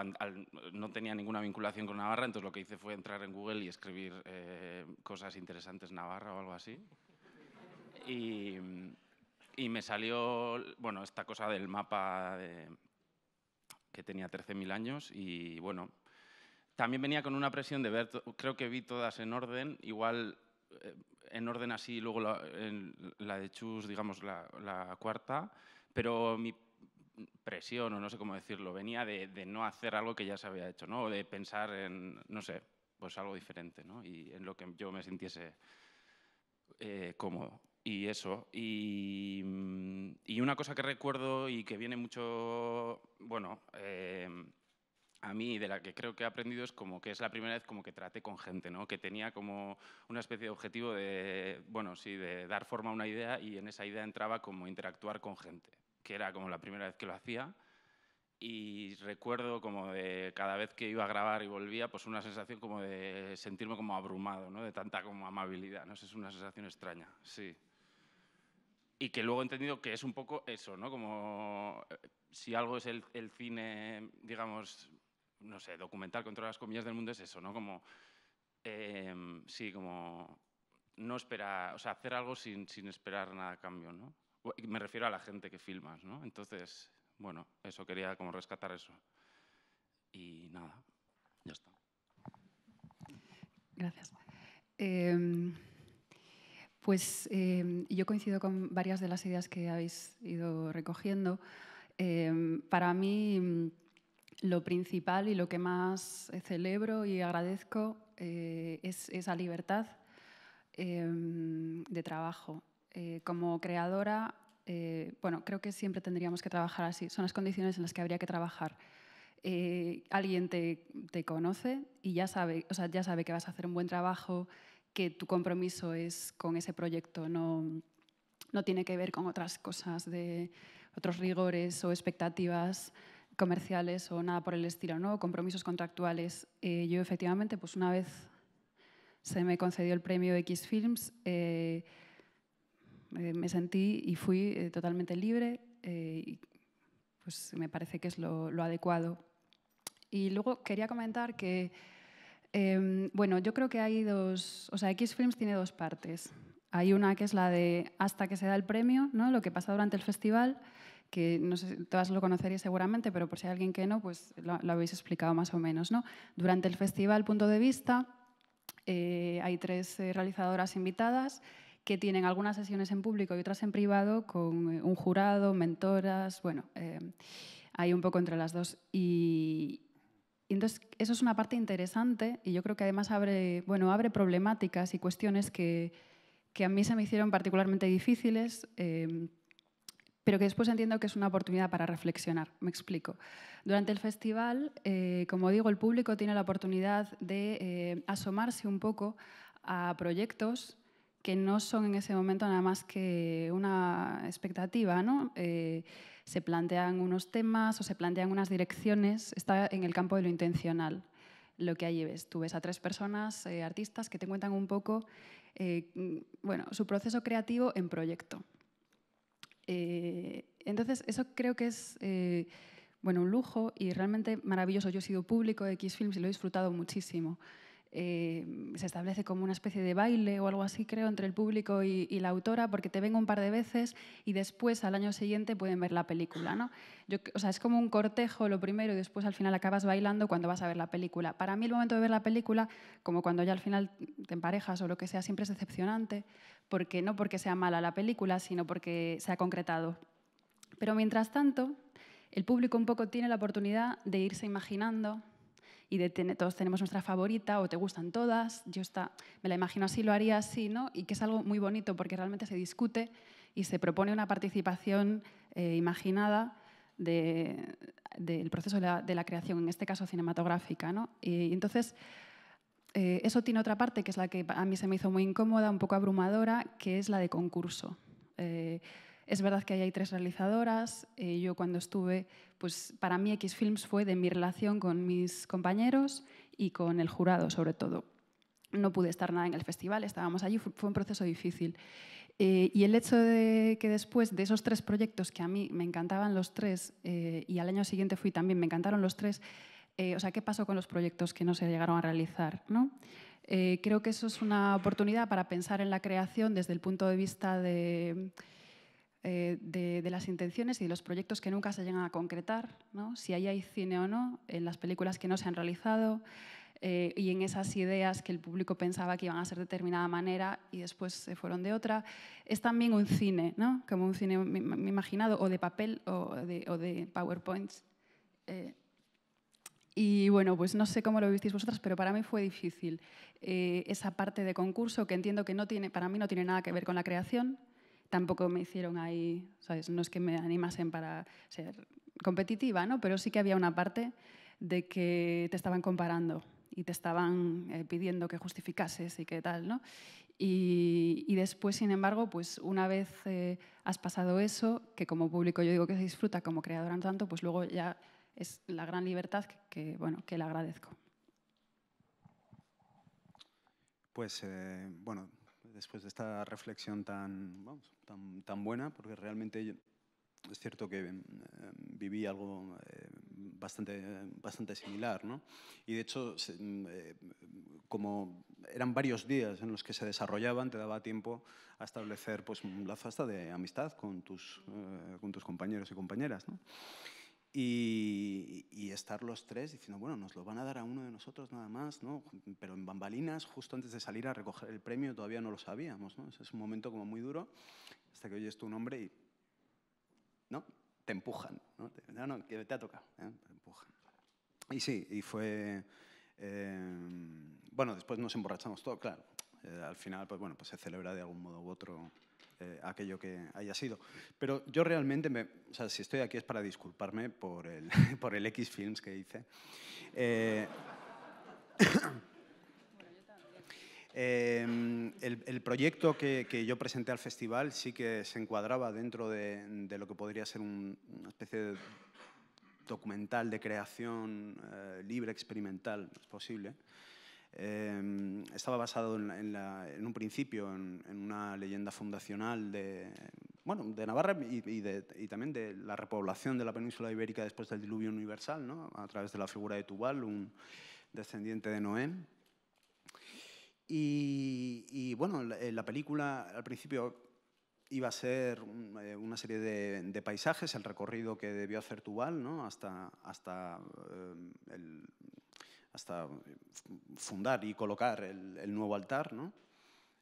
no tenía ninguna vinculación con Navarra, entonces lo que hice fue entrar en Google y escribir eh, cosas interesantes Navarra o algo así. Y, y me salió, bueno, esta cosa del mapa de, que tenía 13.000 años y bueno, también venía con una presión de ver, creo que vi todas en orden, igual eh, en orden así, luego la, en, la de Chus, digamos, la, cuarta, pero mi presión, o no sé cómo decirlo, venía de, no hacer algo que ya se había hecho, ¿no? O de pensar en, no sé, pues algo diferente, ¿no? Y en lo que yo me sintiese eh, cómodo. Y eso, y, mm, y, una cosa que recuerdo y que viene mucho, bueno, eh, a mí de la que creo que he aprendido es como que es la primera vez como que traté con gente, ¿no? Que tenía como una especie de objetivo de, bueno, sí, de dar forma a una idea y en esa idea entraba como interactuar con gente, que era como la primera vez que lo hacía. Y recuerdo como de cada vez que iba a grabar y volvía, pues una sensación como de sentirme como abrumado, ¿no? De tanta como amabilidad, no es una sensación extraña, sí y que luego he entendido que es un poco eso, ¿no? Como eh, si algo es el, cine, digamos, no sé, documental contra las comillas del mundo es eso, ¿no? Como, em, sí, como no esperar, o sea, hacer algo sin, esperar nada a cambio, ¿no? Me refiero a la gente que filmas, ¿no? Entonces, bueno, eso quería como rescatar eso. Y nada, ya está. Gracias. Em, pues em, yo coincido con varias de las ideas que habéis ido recogiendo. Em, para mí, mm, lo principal y lo que más eh, celebro y agradezco eh, es esa libertad em, de trabajo. Eh, como creadora, bueno, creo que siempre tendríamos que trabajar así. Son las condiciones en las que habría que trabajar. alguien te, conoce y ya sabe, ya sabe que vas a hacer un buen trabajo, que tu compromiso es con ese proyecto, no, no tiene que ver con otras cosas, de otros rigores o expectativas comerciales o nada por el estilo, ¿no? compromisos contractuales. Eh, yo efectivamente, pues una vez se me concedió el premio X Films, eh, eh, me sentí y fui totalmente libre y pues me parece que es lo adecuado. Y luego quería comentar que Em, bueno, yo creo que hay dos, o sea, X Films tiene dos partes. Hay una que es la de hasta que se da el premio, ¿no? lo que pasa durante el festival, que no sé, todas lo conoceréis seguramente, pero por si hay alguien que no, pues lo, habéis explicado más o menos. ¿no? Durante el festival Punto de Vista eh, hay tres eh, realizadoras invitadas que tienen algunas sesiones en público y otras en privado con eh, un jurado, mentoras, bueno, hay un poco entre las dos. Y, y entonces eso es una parte interesante y yo creo que además abre, bueno, abre problemáticas y cuestiones que, que a mí se me hicieron particularmente difíciles, eh, pero que después entiendo que es una oportunidad para reflexionar. Me explico. Durante el festival, eh, como digo, el público tiene la oportunidad de eh, asomarse un poco a proyectos que no son en ese momento nada más que una expectativa, ¿no? se plantean unos temas o se plantean unas direcciones, está en el campo de lo intencional. Lo que allí ves, tú ves a tres personas, eh, artistas, que te cuentan un poco eh, su proceso creativo en proyecto. Eh, entonces, eso creo que es bueno, un lujo y realmente maravilloso. Yo he sido público de X Films y lo he disfrutado muchísimo. Em, se establece como una especie de baile o algo así, creo, entre el público y, la autora, porque te ven un par de veces y después al año siguiente pueden ver la película. ¿no? o sea, es como un cortejo lo primero y después al final acabas bailando cuando vas a ver la película. Para mí el momento de ver la película, como cuando ya al final te emparejas o lo que sea, siempre es decepcionante, porque no porque sea mala la película, sino porque se ha concretado. Pero mientras tanto, el público un poco tiene la oportunidad de irse imaginando y todos tenemos nuestra favorita o te gustan todas, yo está, me la imagino así, lo haría así, ¿no? Y que es algo muy bonito porque realmente se discute y se propone una participación eh, imaginada del proceso de la, creación, en este caso cinematográfica, ¿no? Y, entonces... Eh, eso tiene otra parte que es la que a mí se me hizo muy incómoda, un poco abrumadora, que es la de concurso. Eh, es verdad que ahí hay tres realizadoras. Eh, yo cuando estuve, pues para mí X Films fue de mi relación con mis compañeros y con el jurado sobre todo. No pude estar nada en el festival, estábamos allí, fue un proceso difícil. Eh, y el hecho de que después de esos tres proyectos que a mí me encantaban los tres eh, y al año siguiente fui también, me encantaron los tres, o sea, ¿qué pasó con los proyectos que no se llegaron a realizar? ¿no? creo que eso es una oportunidad para pensar en la creación desde el punto de vista de eh, de, las intenciones y de los proyectos que nunca se llegan a concretar, si ahí hay cine o no, en las películas que no se han realizado eh, y en esas ideas que el público pensaba que iban a ser de determinada manera y después se fueron de otra. Es también un cine, ¿no? como un cine imaginado o de papel o de, o PowerPoints. Eh, y bueno, pues no sé cómo lo visteis vosotras, pero para mí fue difícil esa parte de concurso que entiendo que no tiene, para mí no tiene nada que ver con la creación, tampoco me hicieron ahí, ¿sabes? no es que me animasen para ser competitiva, ¿no? pero sí que había una parte de que te estaban comparando y te estaban eh, pidiendo que justificases y qué tal. ¿no? Y, después, sin embargo, pues una vez eh, has pasado eso, que como público yo digo que se disfruta, como creadora en tanto, pues luego ya es la gran libertad que, bueno, que le agradezco. Pues, eh, bueno, después de esta reflexión tan, tan, buena, porque realmente es cierto que em, viví algo eh, bastante, bastante similar. Y de hecho, em, eh, como eran varios días en los que se desarrollaban, te daba tiempo a establecer pues, un lazo hasta de amistad con tus, eh, con tus compañeros y compañeras. Y, estar los tres diciendo, bueno, nos lo van a dar a uno de nosotros nada más, ¿no? Pero en bambalinas, justo antes de salir a recoger el premio, todavía no lo sabíamos, ¿no? es un momento como muy duro, hasta que oyes tu nombre y, ¿no? Te empujan, ¿no? no, no, que te ha tocado, ¿eh? Y sí, y fue... Em, bueno, después nos emborrachamos todo, claro. Eh, al final, pues bueno, pues se celebra de algún modo u otro eh, aquello que haya sido. Pero yo realmente, o sea, si estoy aquí es para disculparme por el, por el X Films que hice. Eh, em, el, proyecto que, yo presenté al festival sí que se encuadraba dentro de, lo que podría ser una especie de documental de creación eh, libre, experimental, es posible. Eh, estaba basado en, un principio, en, una leyenda fundacional de, bueno, de Navarra y, también de la repoblación de la península ibérica después del diluvio universal, ¿no? a través de la figura de Tubal, un descendiente de Noé. Y, bueno, eh, la, película al principio iba a ser eh, una serie de, paisajes, el recorrido que debió hacer Tubal ¿no? hasta, hasta eh, el, hasta eh, fundar y colocar el, nuevo altar, ¿no?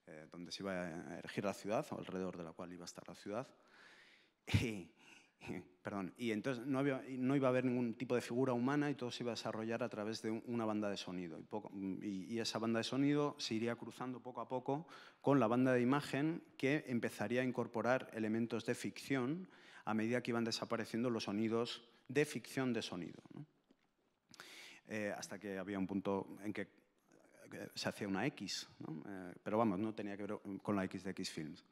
Eh, donde se iba a erigir la ciudad, o alrededor de la cual iba a estar la ciudad. Y, entonces no, iba a haber ningún tipo de figura humana y todo se iba a desarrollar a través de una banda de sonido. Y, esa banda de sonido se iría cruzando poco a poco con la banda de imagen que empezaría a incorporar elementos de ficción a medida que iban desapareciendo los sonidos de ficción de sonido. Eh, hasta que había un punto en que se hacía una X, eh, pero vamos, no tenía que ver con la X de X Films.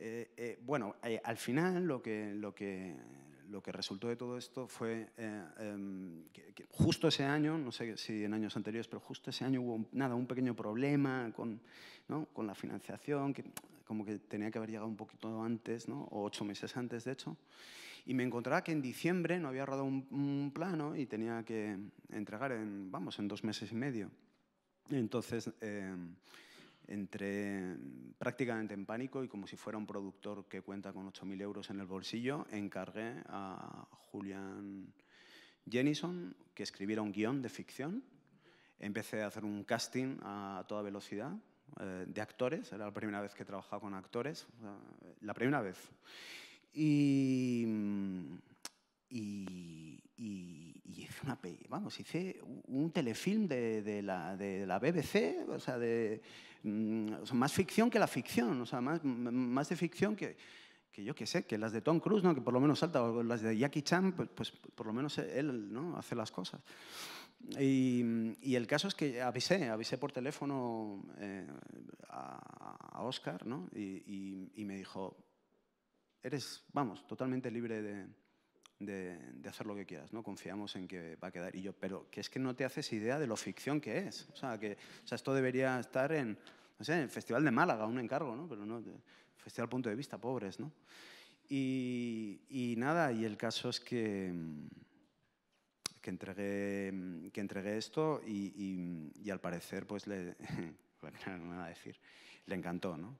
Eh, bueno, al final lo que, lo, que, lo que resultó de todo esto fue em, que, justo ese año, no sé si en años anteriores, pero justo ese año hubo nada, un pequeño problema con, ¿no? con la financiación, que como que tenía que haber llegado un poquito antes, ¿no? o ocho meses antes de hecho y me encontraba que en diciembre no había rodado un, plano y tenía que entregar en, vamos, en dos meses y medio. Entonces eh, entré prácticamente en pánico y como si fuera un productor que cuenta con 8.000 euros en el bolsillo, encargué a Julian Jennison que escribiera un guión de ficción. Empecé a hacer un casting a toda velocidad eh, de actores, era la primera vez que trabajaba con actores, la primera vez. Mm, y, hice una, vamos, hice un telefilm de, la, BBC, o sea, de, mm, más ficción que la ficción, o sea, más, de ficción que, yo qué sé, que las de Tom Cruise, ¿no? que por lo menos salta, o las de Jackie Chan, pues, pues por lo menos él ¿no? hace las cosas. Y, mm, el caso es que avisé, avisé por teléfono eh, a, Oscar, ¿no? y, me dijo, eres, vamos, totalmente libre de, de, hacer lo que quieras, ¿no? Confiamos en que va a quedar. Y yo, pero que es que no te haces idea de lo ficción que es. O sea, que, o sea, esto debería estar en, no sé, en el Festival de Málaga, un encargo, ¿no? Pero no, Festival Punto de Vista, pobres, ¿no? Y, y nada, y el caso es que, que, entregué, que entregué esto y, y, al parecer, pues, le, no a decir, le encantó, ¿no?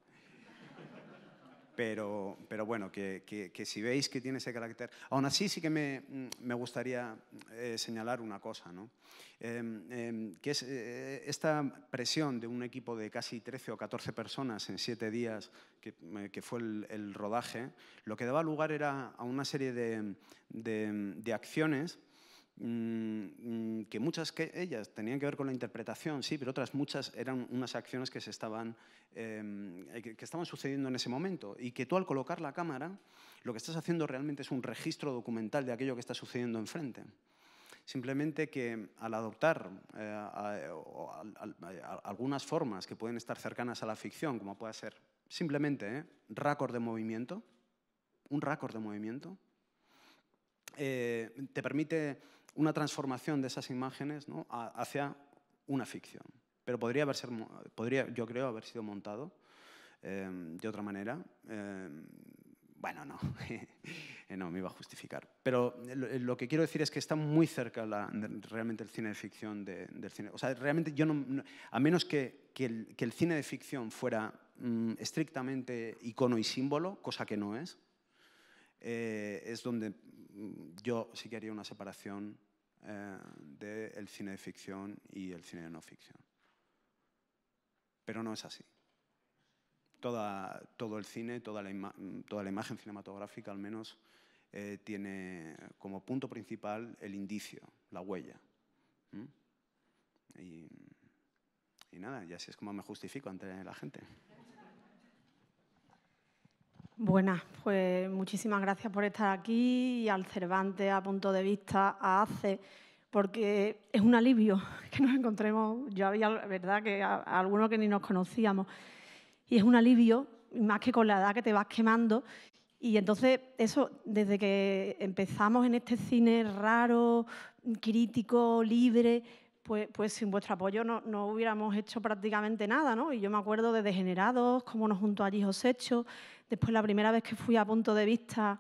pero, bueno, que, si veis que tiene ese carácter. Aún así, sí que me, gustaría eh, señalar una cosa, ¿no? Em, em, que es eh, esta presión de un equipo de casi 13 o 14 personas en 7 días, que, eh, fue el, rodaje, lo que daba lugar era a una serie de, de, de acciones Mm, mm, que muchas de ellas tenían que ver con la interpretación, sí, pero otras muchas eran unas acciones que, se estaban, em, eh, que, estaban sucediendo en ese momento y que tú al colocar la cámara lo que estás haciendo realmente es un registro documental de aquello que está sucediendo enfrente. Simplemente que al adoptar eh, algunas formas que pueden estar cercanas a la ficción, como puede ser simplemente eh, récord de movimiento, un récord de movimiento, eh, te permite una transformación de esas imágenes hacia una ficción. Pero podría, haber ser, yo creo, haber sido montado eh, de otra manera. Eh, bueno, no, eh, no me iba a justificar. Pero lo que quiero decir es que está muy cerca realmente el cine de ficción del cine. O sea, realmente yo no, a menos que, que, el, cine de ficción fuera mm, estrictamente icono y símbolo, cosa que no es, es donde Mm, yo sí quería una separación eh, del cine de ficción y el cine de no ficción. Pero no es así. Toda, todo el cine, toda la, mm, toda la imagen cinematográfica al menos, eh, tiene como punto principal el indicio, la huella. Y, nada, y así es como me justifico ante la gente. Buenas, pues muchísimas gracias por estar aquí y al Cervantes, a Punto de Vista, a ACE, porque es un alivio que nos encontremos. Yo había, verdad, que algunos que ni nos conocíamos. Y es un alivio, más que con la edad que te vas quemando. Y entonces, eso, desde que empezamos en este cine raro, crítico, libre, pues, pues, sin vuestro apoyo no, hubiéramos hecho prácticamente nada, ¿no? Y yo me acuerdo de Degenerados, cómo nos juntó allí Josecho, después la primera vez que fui a punto de vista,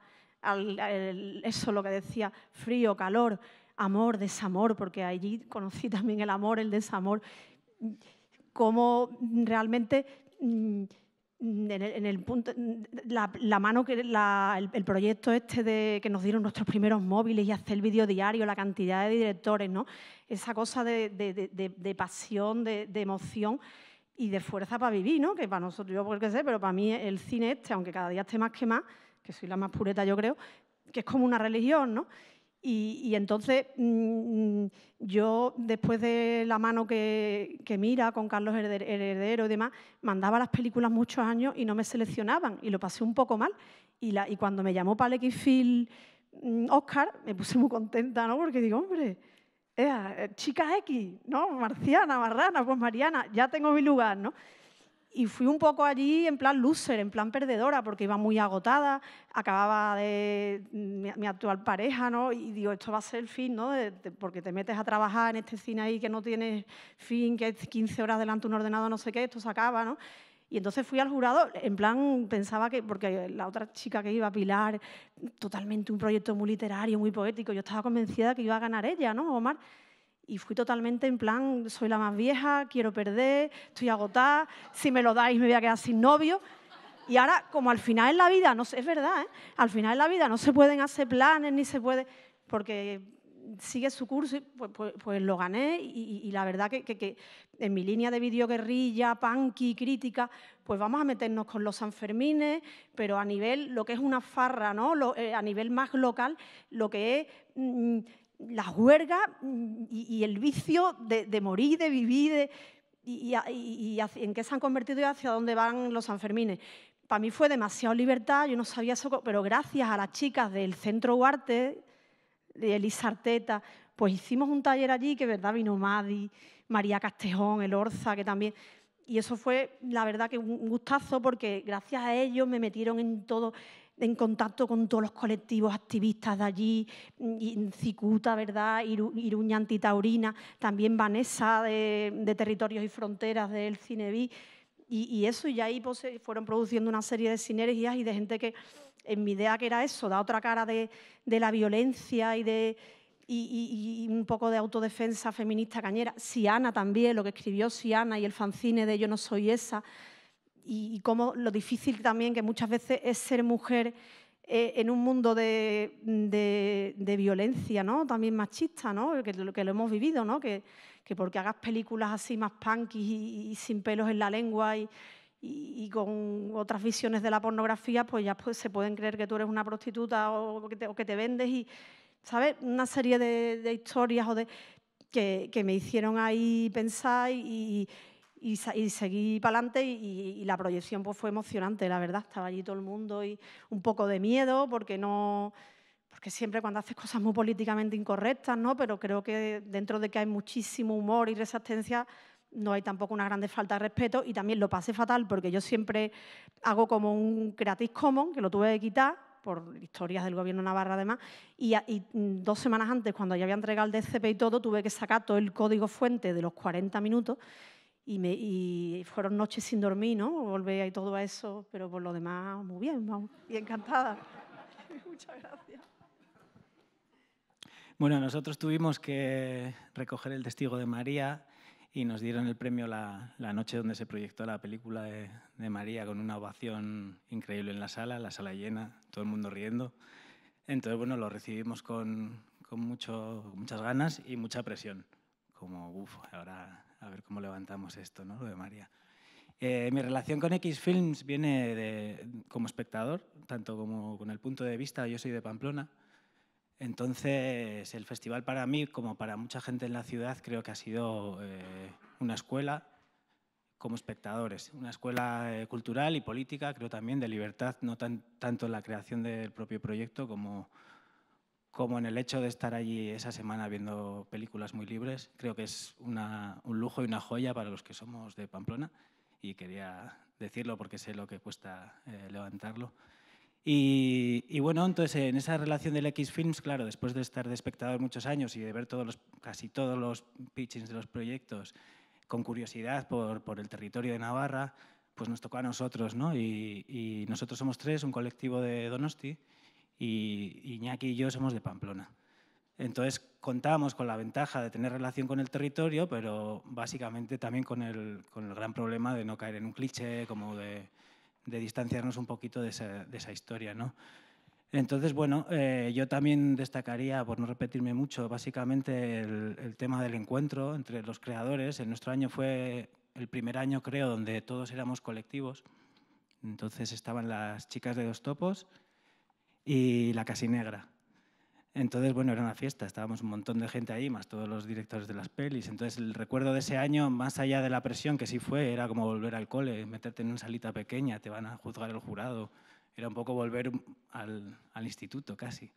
eso lo que decía, frío, calor, amor, desamor, porque allí conocí también el amor, el desamor, cómo realmente... Mm, Mm, en el, punto, mm, la, mano que la, el, proyecto este de que nos dieron nuestros primeros móviles y hacer el vídeo diario, la cantidad de directores, ¿no? Esa cosa de, de, de, pasión, de, emoción y de fuerza para vivir, ¿no? Que para nosotros, yo porque sé, pero para mí el cine este, aunque cada día esté más que más, que soy la más pureta yo creo, que es como una religión, ¿no? Y, entonces mm, mm, yo, después de la mano que, mira con Carlos Heredero y demás, mandaba las películas muchos años y no me seleccionaban y lo pasé un poco mal. Y, cuando me llamó para el mmm, Oscar, me puse muy contenta, ¿no? Porque digo, hombre, eh, chica X, ¿no? Marciana, Marrana, pues Mariana, ya tengo mi lugar, ¿no? y fui un poco allí en plan loser, en plan perdedora, porque iba muy agotada, acababa de mm, mi, actual pareja, ¿no? Y digo, esto va a ser el fin, ¿no? porque te metes a trabajar en este cine ahí que no tienes fin, que es 15 horas delante un ordenador, no sé qué, esto se acaba, ¿no? Y entonces fui al jurado, en plan pensaba que, porque la otra chica que iba a Pilar, totalmente un proyecto muy literario, muy poético, yo estaba convencida que iba a ganar ella, ¿no? Omar. Y fui totalmente en plan, soy la más vieja, quiero perder, estoy agotada, si me lo dais me voy a quedar sin novio. Y ahora, como al final en la vida, no sé, es verdad, ¿eh? al final de la vida no se pueden hacer planes ni se puede, porque sigue su curso, y pues, pues, pues lo gané y, la verdad que, en mi línea de videoguerrilla, punky, crítica, pues vamos a meternos con los Sanfermines, pero a nivel, lo que es una farra, ¿no? Eh, a nivel más local, lo que es... Mm, la juerga mm, y, el vicio de, morir, de vivir, y, en qué se han convertido y hacia dónde van los Sanfermines. Para mí fue demasiado libertad, yo no sabía eso, pero gracias a las chicas del Centro Huarte, de Elisa Arteta, pues hicimos un taller allí que, verdad, vino Madi, María Castejón, El Orza, que también... Y eso fue, la verdad, que un gustazo porque gracias a ellos me metieron en todo, en contacto con todos los colectivos activistas de allí, Cicuta, ¿verdad? Iruña Antitaurina, también Vanessa de, Territorios y Fronteras del Cinebí. Y, y, eso, y ahí pues, fueron produciendo una serie de sinergias y de gente que, en mi idea que era eso, da otra cara de, la violencia y de, y, y, un poco de autodefensa feminista cañera. Siana también, lo que escribió Siana y el fanzine de Yo no soy esa y, cómo lo difícil también que muchas veces es ser mujer eh, en un mundo de, de, violencia, ¿no? También machista, ¿no? Que, que lo hemos vivido, ¿no? Que, que, porque hagas películas así más punk y, sin pelos en la lengua y, y, con otras visiones de la pornografía, pues ya pues, se pueden creer que tú eres una prostituta o que te, que te vendes y, ¿sabes? Una serie de, de historias o de, que, que, me hicieron ahí pensar y, y, seguí para adelante y, la proyección pues fue emocionante, la verdad. Estaba allí todo el mundo y un poco de miedo porque no... Porque siempre cuando haces cosas muy políticamente incorrectas, ¿no? Pero creo que dentro de que hay muchísimo humor y resistencia, no hay tampoco una grande falta de respeto y también lo pasé fatal porque yo siempre hago como un gratis común que lo tuve que quitar por historias del gobierno Navarra además, y, y mm, dos semanas antes, cuando ya había entregado el DCP y todo, tuve que sacar todo el código fuente de los 40 minutos y, fueron noches sin dormir, ¿no? Volver y todo a eso, pero por lo demás, muy bien, vamos. Y encantada. Muchas gracias. Bueno, nosotros tuvimos que recoger el testigo de María y nos dieron el premio la, noche donde se proyectó la película de, María con una ovación increíble en la sala, la sala llena, todo el mundo riendo. Entonces, bueno, lo recibimos con, mucho, muchas ganas y mucha presión. Como, uff, ahora a ver cómo levantamos esto, ¿no? Lo de María. Eh, mi relación con X Films viene como espectador, tanto como con el punto de vista, yo soy de Pamplona, entonces el festival para mí, como para mucha gente en la ciudad, creo que ha sido eh, una escuela como espectadores, una escuela eh, cultural y política, creo también de libertad, no tan, tanto en la creación del propio proyecto como como en el hecho de estar allí esa semana viendo películas muy libres. Creo que es un lujo y una joya para los que somos de Pamplona y quería decirlo porque sé lo que cuesta eh, levantarlo. Y, bueno, entonces en esa relación del X Films, claro, después de estar de espectador muchos años y de ver todos los, casi todos los pitchings de los proyectos con curiosidad por, el territorio de Navarra, pues nos tocó a nosotros, ¿no? Y, y nosotros somos tres, un colectivo de Donosti, y Iñaki y yo somos de Pamplona. Entonces contábamos con la ventaja de tener relación con el territorio, pero básicamente también con el, con el gran problema de no caer en un cliché, como de, distanciarnos un poquito de esa, historia. ¿no? Entonces, bueno, eh, yo también destacaría, por no repetirme mucho, básicamente el, el, tema del encuentro entre los creadores. En nuestro año fue el primer año, creo, donde todos éramos colectivos. Entonces estaban las chicas de Dos Topos, y la Casi Negra. Entonces, bueno, era una fiesta, estábamos un montón de gente ahí, más todos los directores de las pelis. Entonces, el recuerdo de ese año, más allá de la presión que sí fue, era como volver al cole, meterte en una salita pequeña, te van a juzgar el jurado. Era un poco volver al, instituto casi,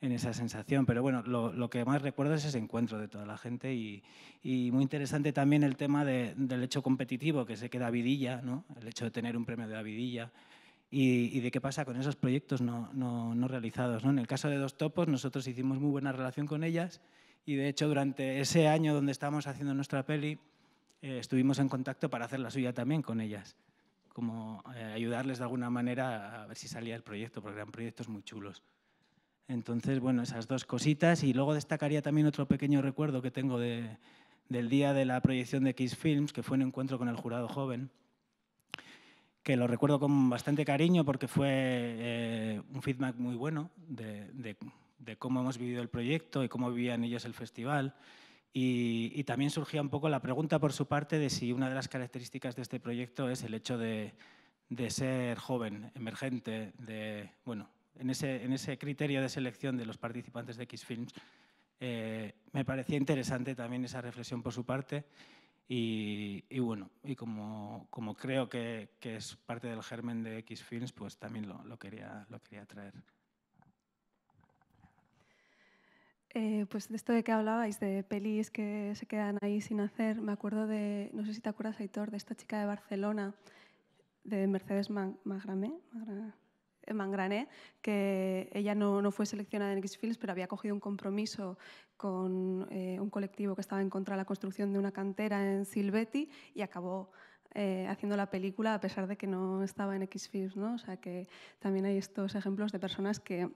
en esa sensación. Pero bueno, lo, que más recuerdo es ese encuentro de toda la gente y, muy interesante también el tema del hecho competitivo, que se queda vidilla, ¿no? el hecho de tener un premio de davidilla y, de qué pasa con esos proyectos no, realizados. En el caso de Dos Topos, nosotros hicimos muy buena relación con ellas y de hecho durante ese año donde estábamos haciendo nuestra peli, eh, estuvimos en contacto para hacer la suya también con ellas, como eh, ayudarles de alguna manera a ver si salía el proyecto, porque eran proyectos muy chulos. Entonces, bueno, esas dos cositas y luego destacaría también otro pequeño recuerdo que tengo del día de la proyección de Kiss Films, que fue un encuentro con el jurado joven que lo recuerdo con bastante cariño porque fue eh, un feedback muy bueno de, cómo hemos vivido el proyecto y cómo vivían ellos el festival. Y, también surgía un poco la pregunta por su parte de si una de las características de este proyecto es el hecho de, ser joven, emergente, de, bueno, en ese, en ese, criterio de selección de los participantes de X Films, eh, me parecía interesante también esa reflexión por su parte. Y, bueno, y como, creo que, es parte del germen de X-Films, pues también lo, quería, lo quería traer. Eh, pues de esto de que hablabais, de pelis que se quedan ahí sin hacer, me acuerdo de, no sé si te acuerdas, Aitor, de esta chica de Barcelona, de Mercedes Magrame. Magramé Mangrané, que ella no, fue seleccionada en x films pero había cogido un compromiso con eh, un colectivo que estaba en contra de la construcción de una cantera en Silvetti y acabó eh, haciendo la película a pesar de que no estaba en x films ¿no? O sea que también hay estos ejemplos de personas que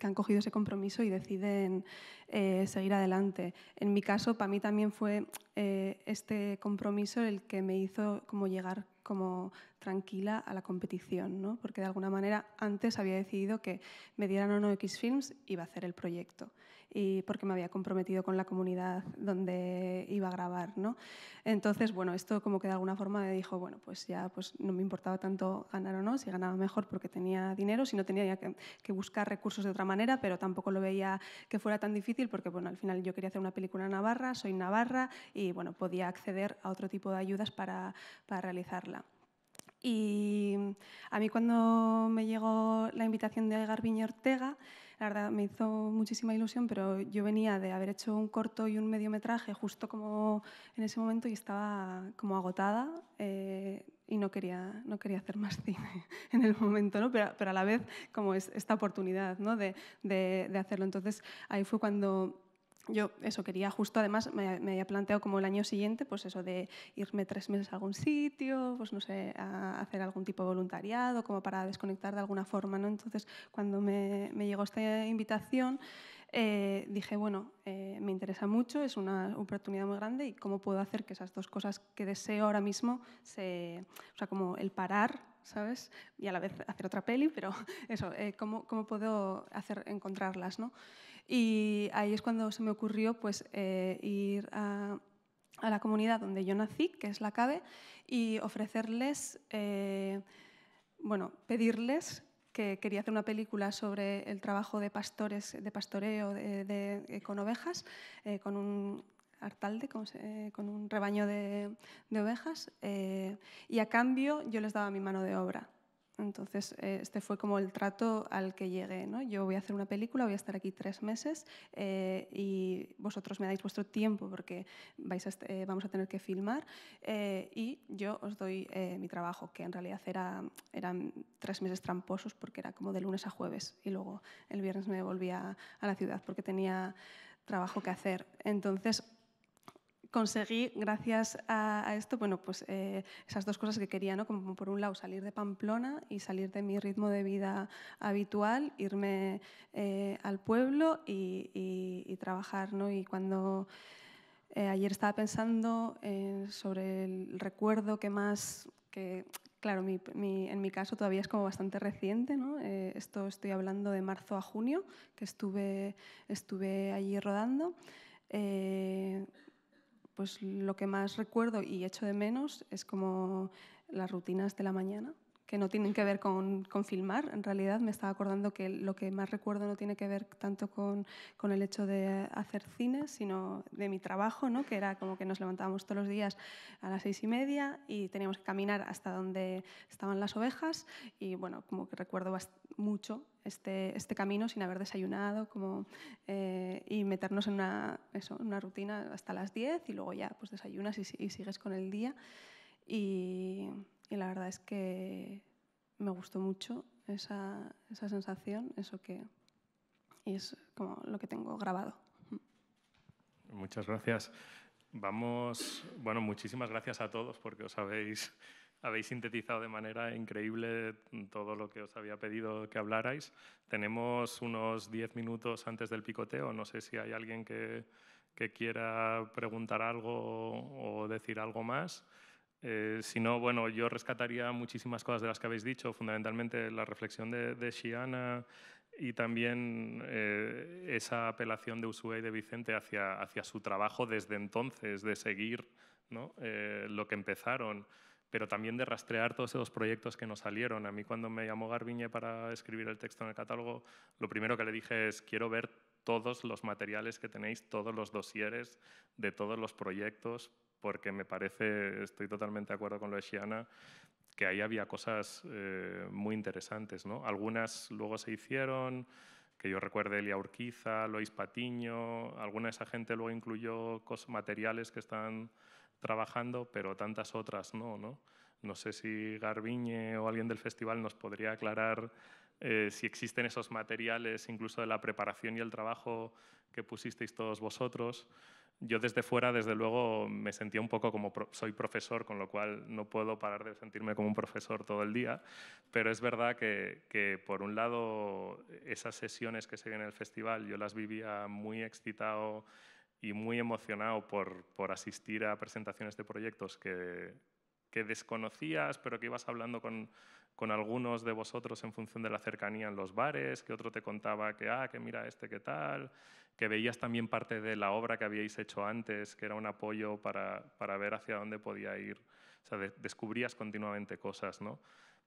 han, cogido ese compromiso y deciden eh, seguir adelante. En mi caso, para mí también fue este compromiso el que me hizo como llegar como tranquila a la competición, ¿no? porque de alguna manera antes había decidido que me dieran o no X Films, iba a hacer el proyecto y porque me había comprometido con la comunidad donde iba a grabar, ¿no? Entonces, bueno, esto como que de alguna forma me dijo, bueno, pues ya pues no me importaba tanto ganar o no, si ganaba mejor porque tenía dinero, si no tenía que, buscar recursos de otra manera, pero tampoco lo veía que fuera tan difícil porque, bueno, al final yo quería hacer una película navarra, soy navarra y, bueno, podía acceder a otro tipo de ayudas para, para realizarla. Y a mí cuando me llegó invitación de Garbiñe Ortega. La verdad me hizo muchísima ilusión, pero yo venía de haber hecho un corto y un mediometraje justo como en ese momento y estaba como agotada eh, y no quería, no quería hacer más cine en el momento, ¿no? pero, pero a la vez como es esta oportunidad ¿no? de, de, de hacerlo. Entonces ahí fue cuando yo eso quería justo además me, había planteado como el año siguiente pues eso de irme tres meses a algún sitio pues no sé a hacer algún tipo de voluntariado como para desconectar de alguna forma no entonces cuando me, llegó esta invitación eh, dije bueno eh, me interesa mucho es una oportunidad muy grande y cómo puedo hacer que esas dos cosas que deseo ahora mismo se o sea como el parar ¿sabes? Y a la vez hacer otra peli, pero eso, eh, ¿cómo, puedo hacer, encontrarlas, ¿no? Y ahí es cuando se me ocurrió pues, eh, ir a, la comunidad donde yo nací, que es la CABE, y ofrecerles, eh, bueno, pedirles que quería hacer una película sobre el trabajo de pastores, de pastoreo eh, con ovejas, con un con, con un rebaño de, ovejas, y a cambio yo les daba mi mano de obra. Entonces, eh, este fue como el trato al que llegué. ¿no? Yo voy a hacer una película, voy a estar aquí tres meses eh, y vosotros me dais vuestro tiempo porque eh, vamos a tener que filmar y yo os doy mi trabajo, que en realidad era, eran tres meses tramposos porque era como de lunes a jueves y luego el viernes me volvía a la ciudad porque tenía trabajo que hacer. Entonces, conseguí, gracias a, esto, bueno, pues eh, esas dos cosas que quería, Como por un lado salir de Pamplona y salir de mi ritmo de vida habitual, irme eh, al pueblo y, trabajar, ¿no? Y cuando eh, ayer estaba pensando sobre el recuerdo que más, que, claro, en mi caso todavía es como bastante reciente, esto estoy hablando de marzo a junio, que estuve, estuve allí rodando pues lo que más recuerdo y echo de menos es como las rutinas de la mañana, que no tienen que ver con, con, filmar. En realidad me estaba acordando que lo que más recuerdo no tiene que ver tanto con, con, el hecho de hacer cine, sino de mi trabajo, ¿no? que era como que nos levantábamos todos los días a las seis y media y teníamos que caminar hasta donde estaban las ovejas y bueno, como que recuerdo mucho este, este, camino sin haber desayunado como, eh, y meternos en una, eso, una, rutina hasta las diez y luego ya pues desayunas y, y sigues con el día. Y, y la verdad es que me gustó mucho esa, sensación, eso que y es como lo que tengo grabado. Muchas gracias. Vamos, bueno, muchísimas gracias a todos porque os habéis, sintetizado de manera increíble todo lo que os había pedido que hablarais. Tenemos unos diez minutos antes del picoteo. No sé si hay alguien que quiera preguntar algo o decir algo más. Eh, si no, bueno, yo rescataría muchísimas cosas de las que habéis dicho, fundamentalmente la reflexión de, de Shiana y también eh, esa apelación de Usue y de Vicente hacia, su trabajo desde entonces, de seguir eh, lo que empezaron, pero también de rastrear todos esos proyectos que nos salieron. A mí cuando me llamó Garbiñe para escribir el texto en el catálogo, lo primero que le dije es, quiero ver todos los materiales que tenéis, todos los dosieres de todos los proyectos, porque me parece, estoy totalmente de acuerdo con lo de Shiana, que ahí había cosas eh, muy interesantes. ¿no? Algunas luego se hicieron, que yo recuerde Elia Urquiza, Lois Patiño, alguna de esa gente luego incluyó materiales que están trabajando, pero tantas otras no. No, sé si Garbiñe o alguien del festival nos podría aclarar eh, si existen esos materiales, incluso de la preparación y el trabajo que pusisteis todos vosotros. Yo desde fuera, desde luego, me sentía un poco como soy profesor, con lo cual no puedo parar de sentirme como un profesor todo el día, pero es verdad que, por un lado, esas sesiones que se ven en el festival, yo las vivía muy excitado y muy emocionado por, asistir a presentaciones de proyectos que, desconocías, pero que ibas hablando con, con, algunos de vosotros en función de la cercanía en los bares, que otro te contaba que, ah, que mira este, qué tal, que veías también parte de la obra que habíais hecho antes, que era un apoyo para, ver hacia dónde podía ir. O sea, descubrías continuamente cosas, ¿no?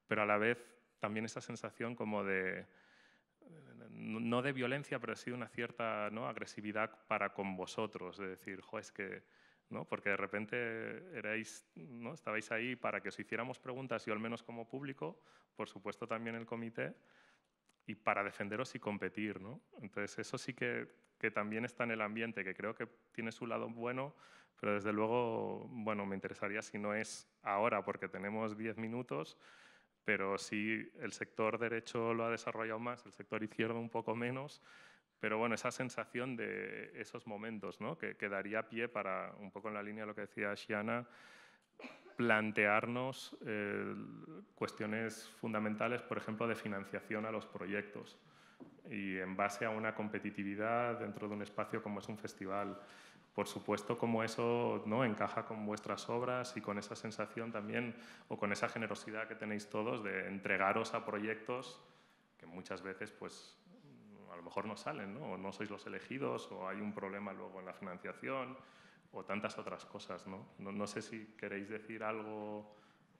Pero a la vez también esa sensación como de, no de violencia, pero sí una cierta ¿no? agresividad para con vosotros, de decir, jo, es que, ¿no? porque de repente erais, ¿no? estabais ahí para que os hiciéramos preguntas, yo al menos como público, por supuesto también el comité, y para defenderos y competir. ¿no? Entonces eso sí que que también está en el ambiente, que creo que tiene su lado bueno, pero desde luego, bueno, me interesaría si no es ahora, porque tenemos diez minutos, pero si el sector derecho lo ha desarrollado más, el sector izquierdo un poco menos, pero bueno, esa sensación de esos momentos, ¿no? Que, daría pie para, un poco en la línea de lo que decía Shiana, plantearnos eh, cuestiones fundamentales, por ejemplo, de financiación a los proyectos y en base a una competitividad dentro de un espacio como es un festival. Por supuesto, como eso no encaja con vuestras obras y con esa sensación también o con esa generosidad que tenéis todos de entregaros a proyectos que muchas veces pues a lo mejor no salen, ¿no? O no sois los elegidos o hay un problema luego en la financiación o tantas otras cosas, No, no sé si queréis decir algo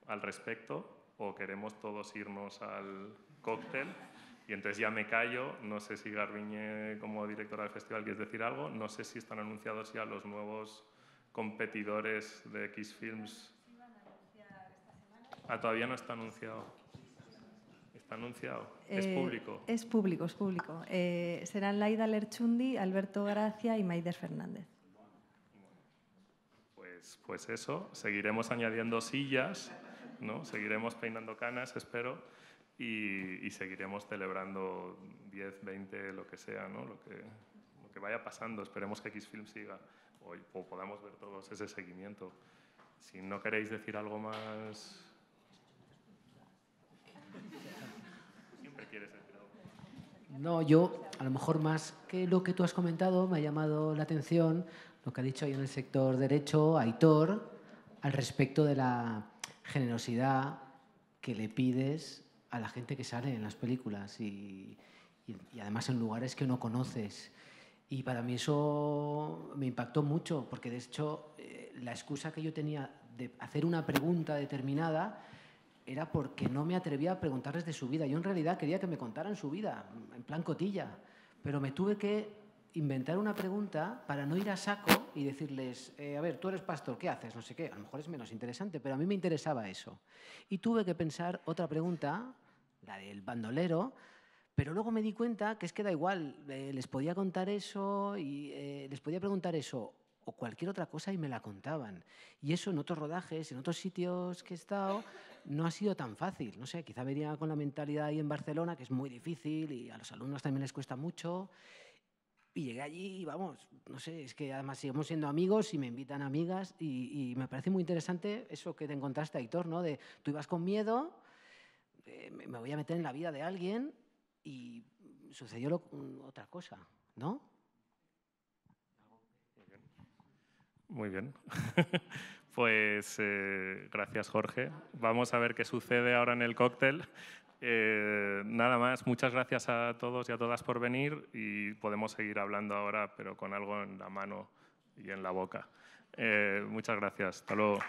al respecto o queremos todos irnos al cóctel. Y entonces ya me callo, no sé si Garbiñe como directora del festival quiere decir algo, no sé si están anunciados ya los nuevos competidores de X Films. Ah, todavía no está anunciado. Está anunciado. es eh, público. Es público, es público. Eh, serán Laida Lerchundi, Alberto Gracia y Maider Fernández. Pues, pues eso, seguiremos añadiendo sillas, ¿no? seguiremos peinando canas, espero y, seguiremos celebrando 10, 20, lo que sea, ¿no? lo, que, lo que vaya pasando. Esperemos que X-Film siga o, podamos ver todos ese seguimiento. Si no queréis decir algo más... Siempre quieres decir algo. No, yo, a lo mejor más que lo que tú has comentado, me ha llamado la atención lo que ha dicho ahí en el sector derecho Aitor al respecto de la generosidad que le pides a la gente que sale en las películas y, además en lugares que no conoces. Y para mí eso me impactó mucho, porque de hecho eh, la excusa que yo tenía de hacer una pregunta determinada era porque no me atrevía a preguntarles de su vida. Yo en realidad quería que me contaran su vida, en plan cotilla, pero me tuve que inventar una pregunta para no ir a saco y decirles, eh, a ver, tú eres pastor, ¿qué haces? No sé qué, a lo mejor es menos interesante, pero a mí me interesaba eso. Y tuve que pensar otra pregunta, la del bandolero, pero luego me di cuenta que es que da igual, eh, les podía contar eso y eh, les podía preguntar eso o cualquier otra cosa y me la contaban. Y eso en otros rodajes, en otros sitios que he estado, no ha sido tan fácil. No sé, quizá venía con la mentalidad ahí en Barcelona, que es muy difícil y a los alumnos también les cuesta mucho. Y llegué allí y vamos, no sé, es que además seguimos siendo amigos y me invitan amigas y, me parece muy interesante eso que te encontraste, Aitor, ¿no? De tú ibas con miedo, eh, me voy a meter en la vida de alguien y sucedió otra cosa, ¿no? Muy bien. pues eh, gracias, Jorge. Vamos a ver qué sucede ahora en el cóctel. Eh, nada más, muchas gracias a todos y a todas por venir y podemos seguir hablando ahora, pero con algo en la mano y en la boca. Eh, muchas gracias, hasta luego.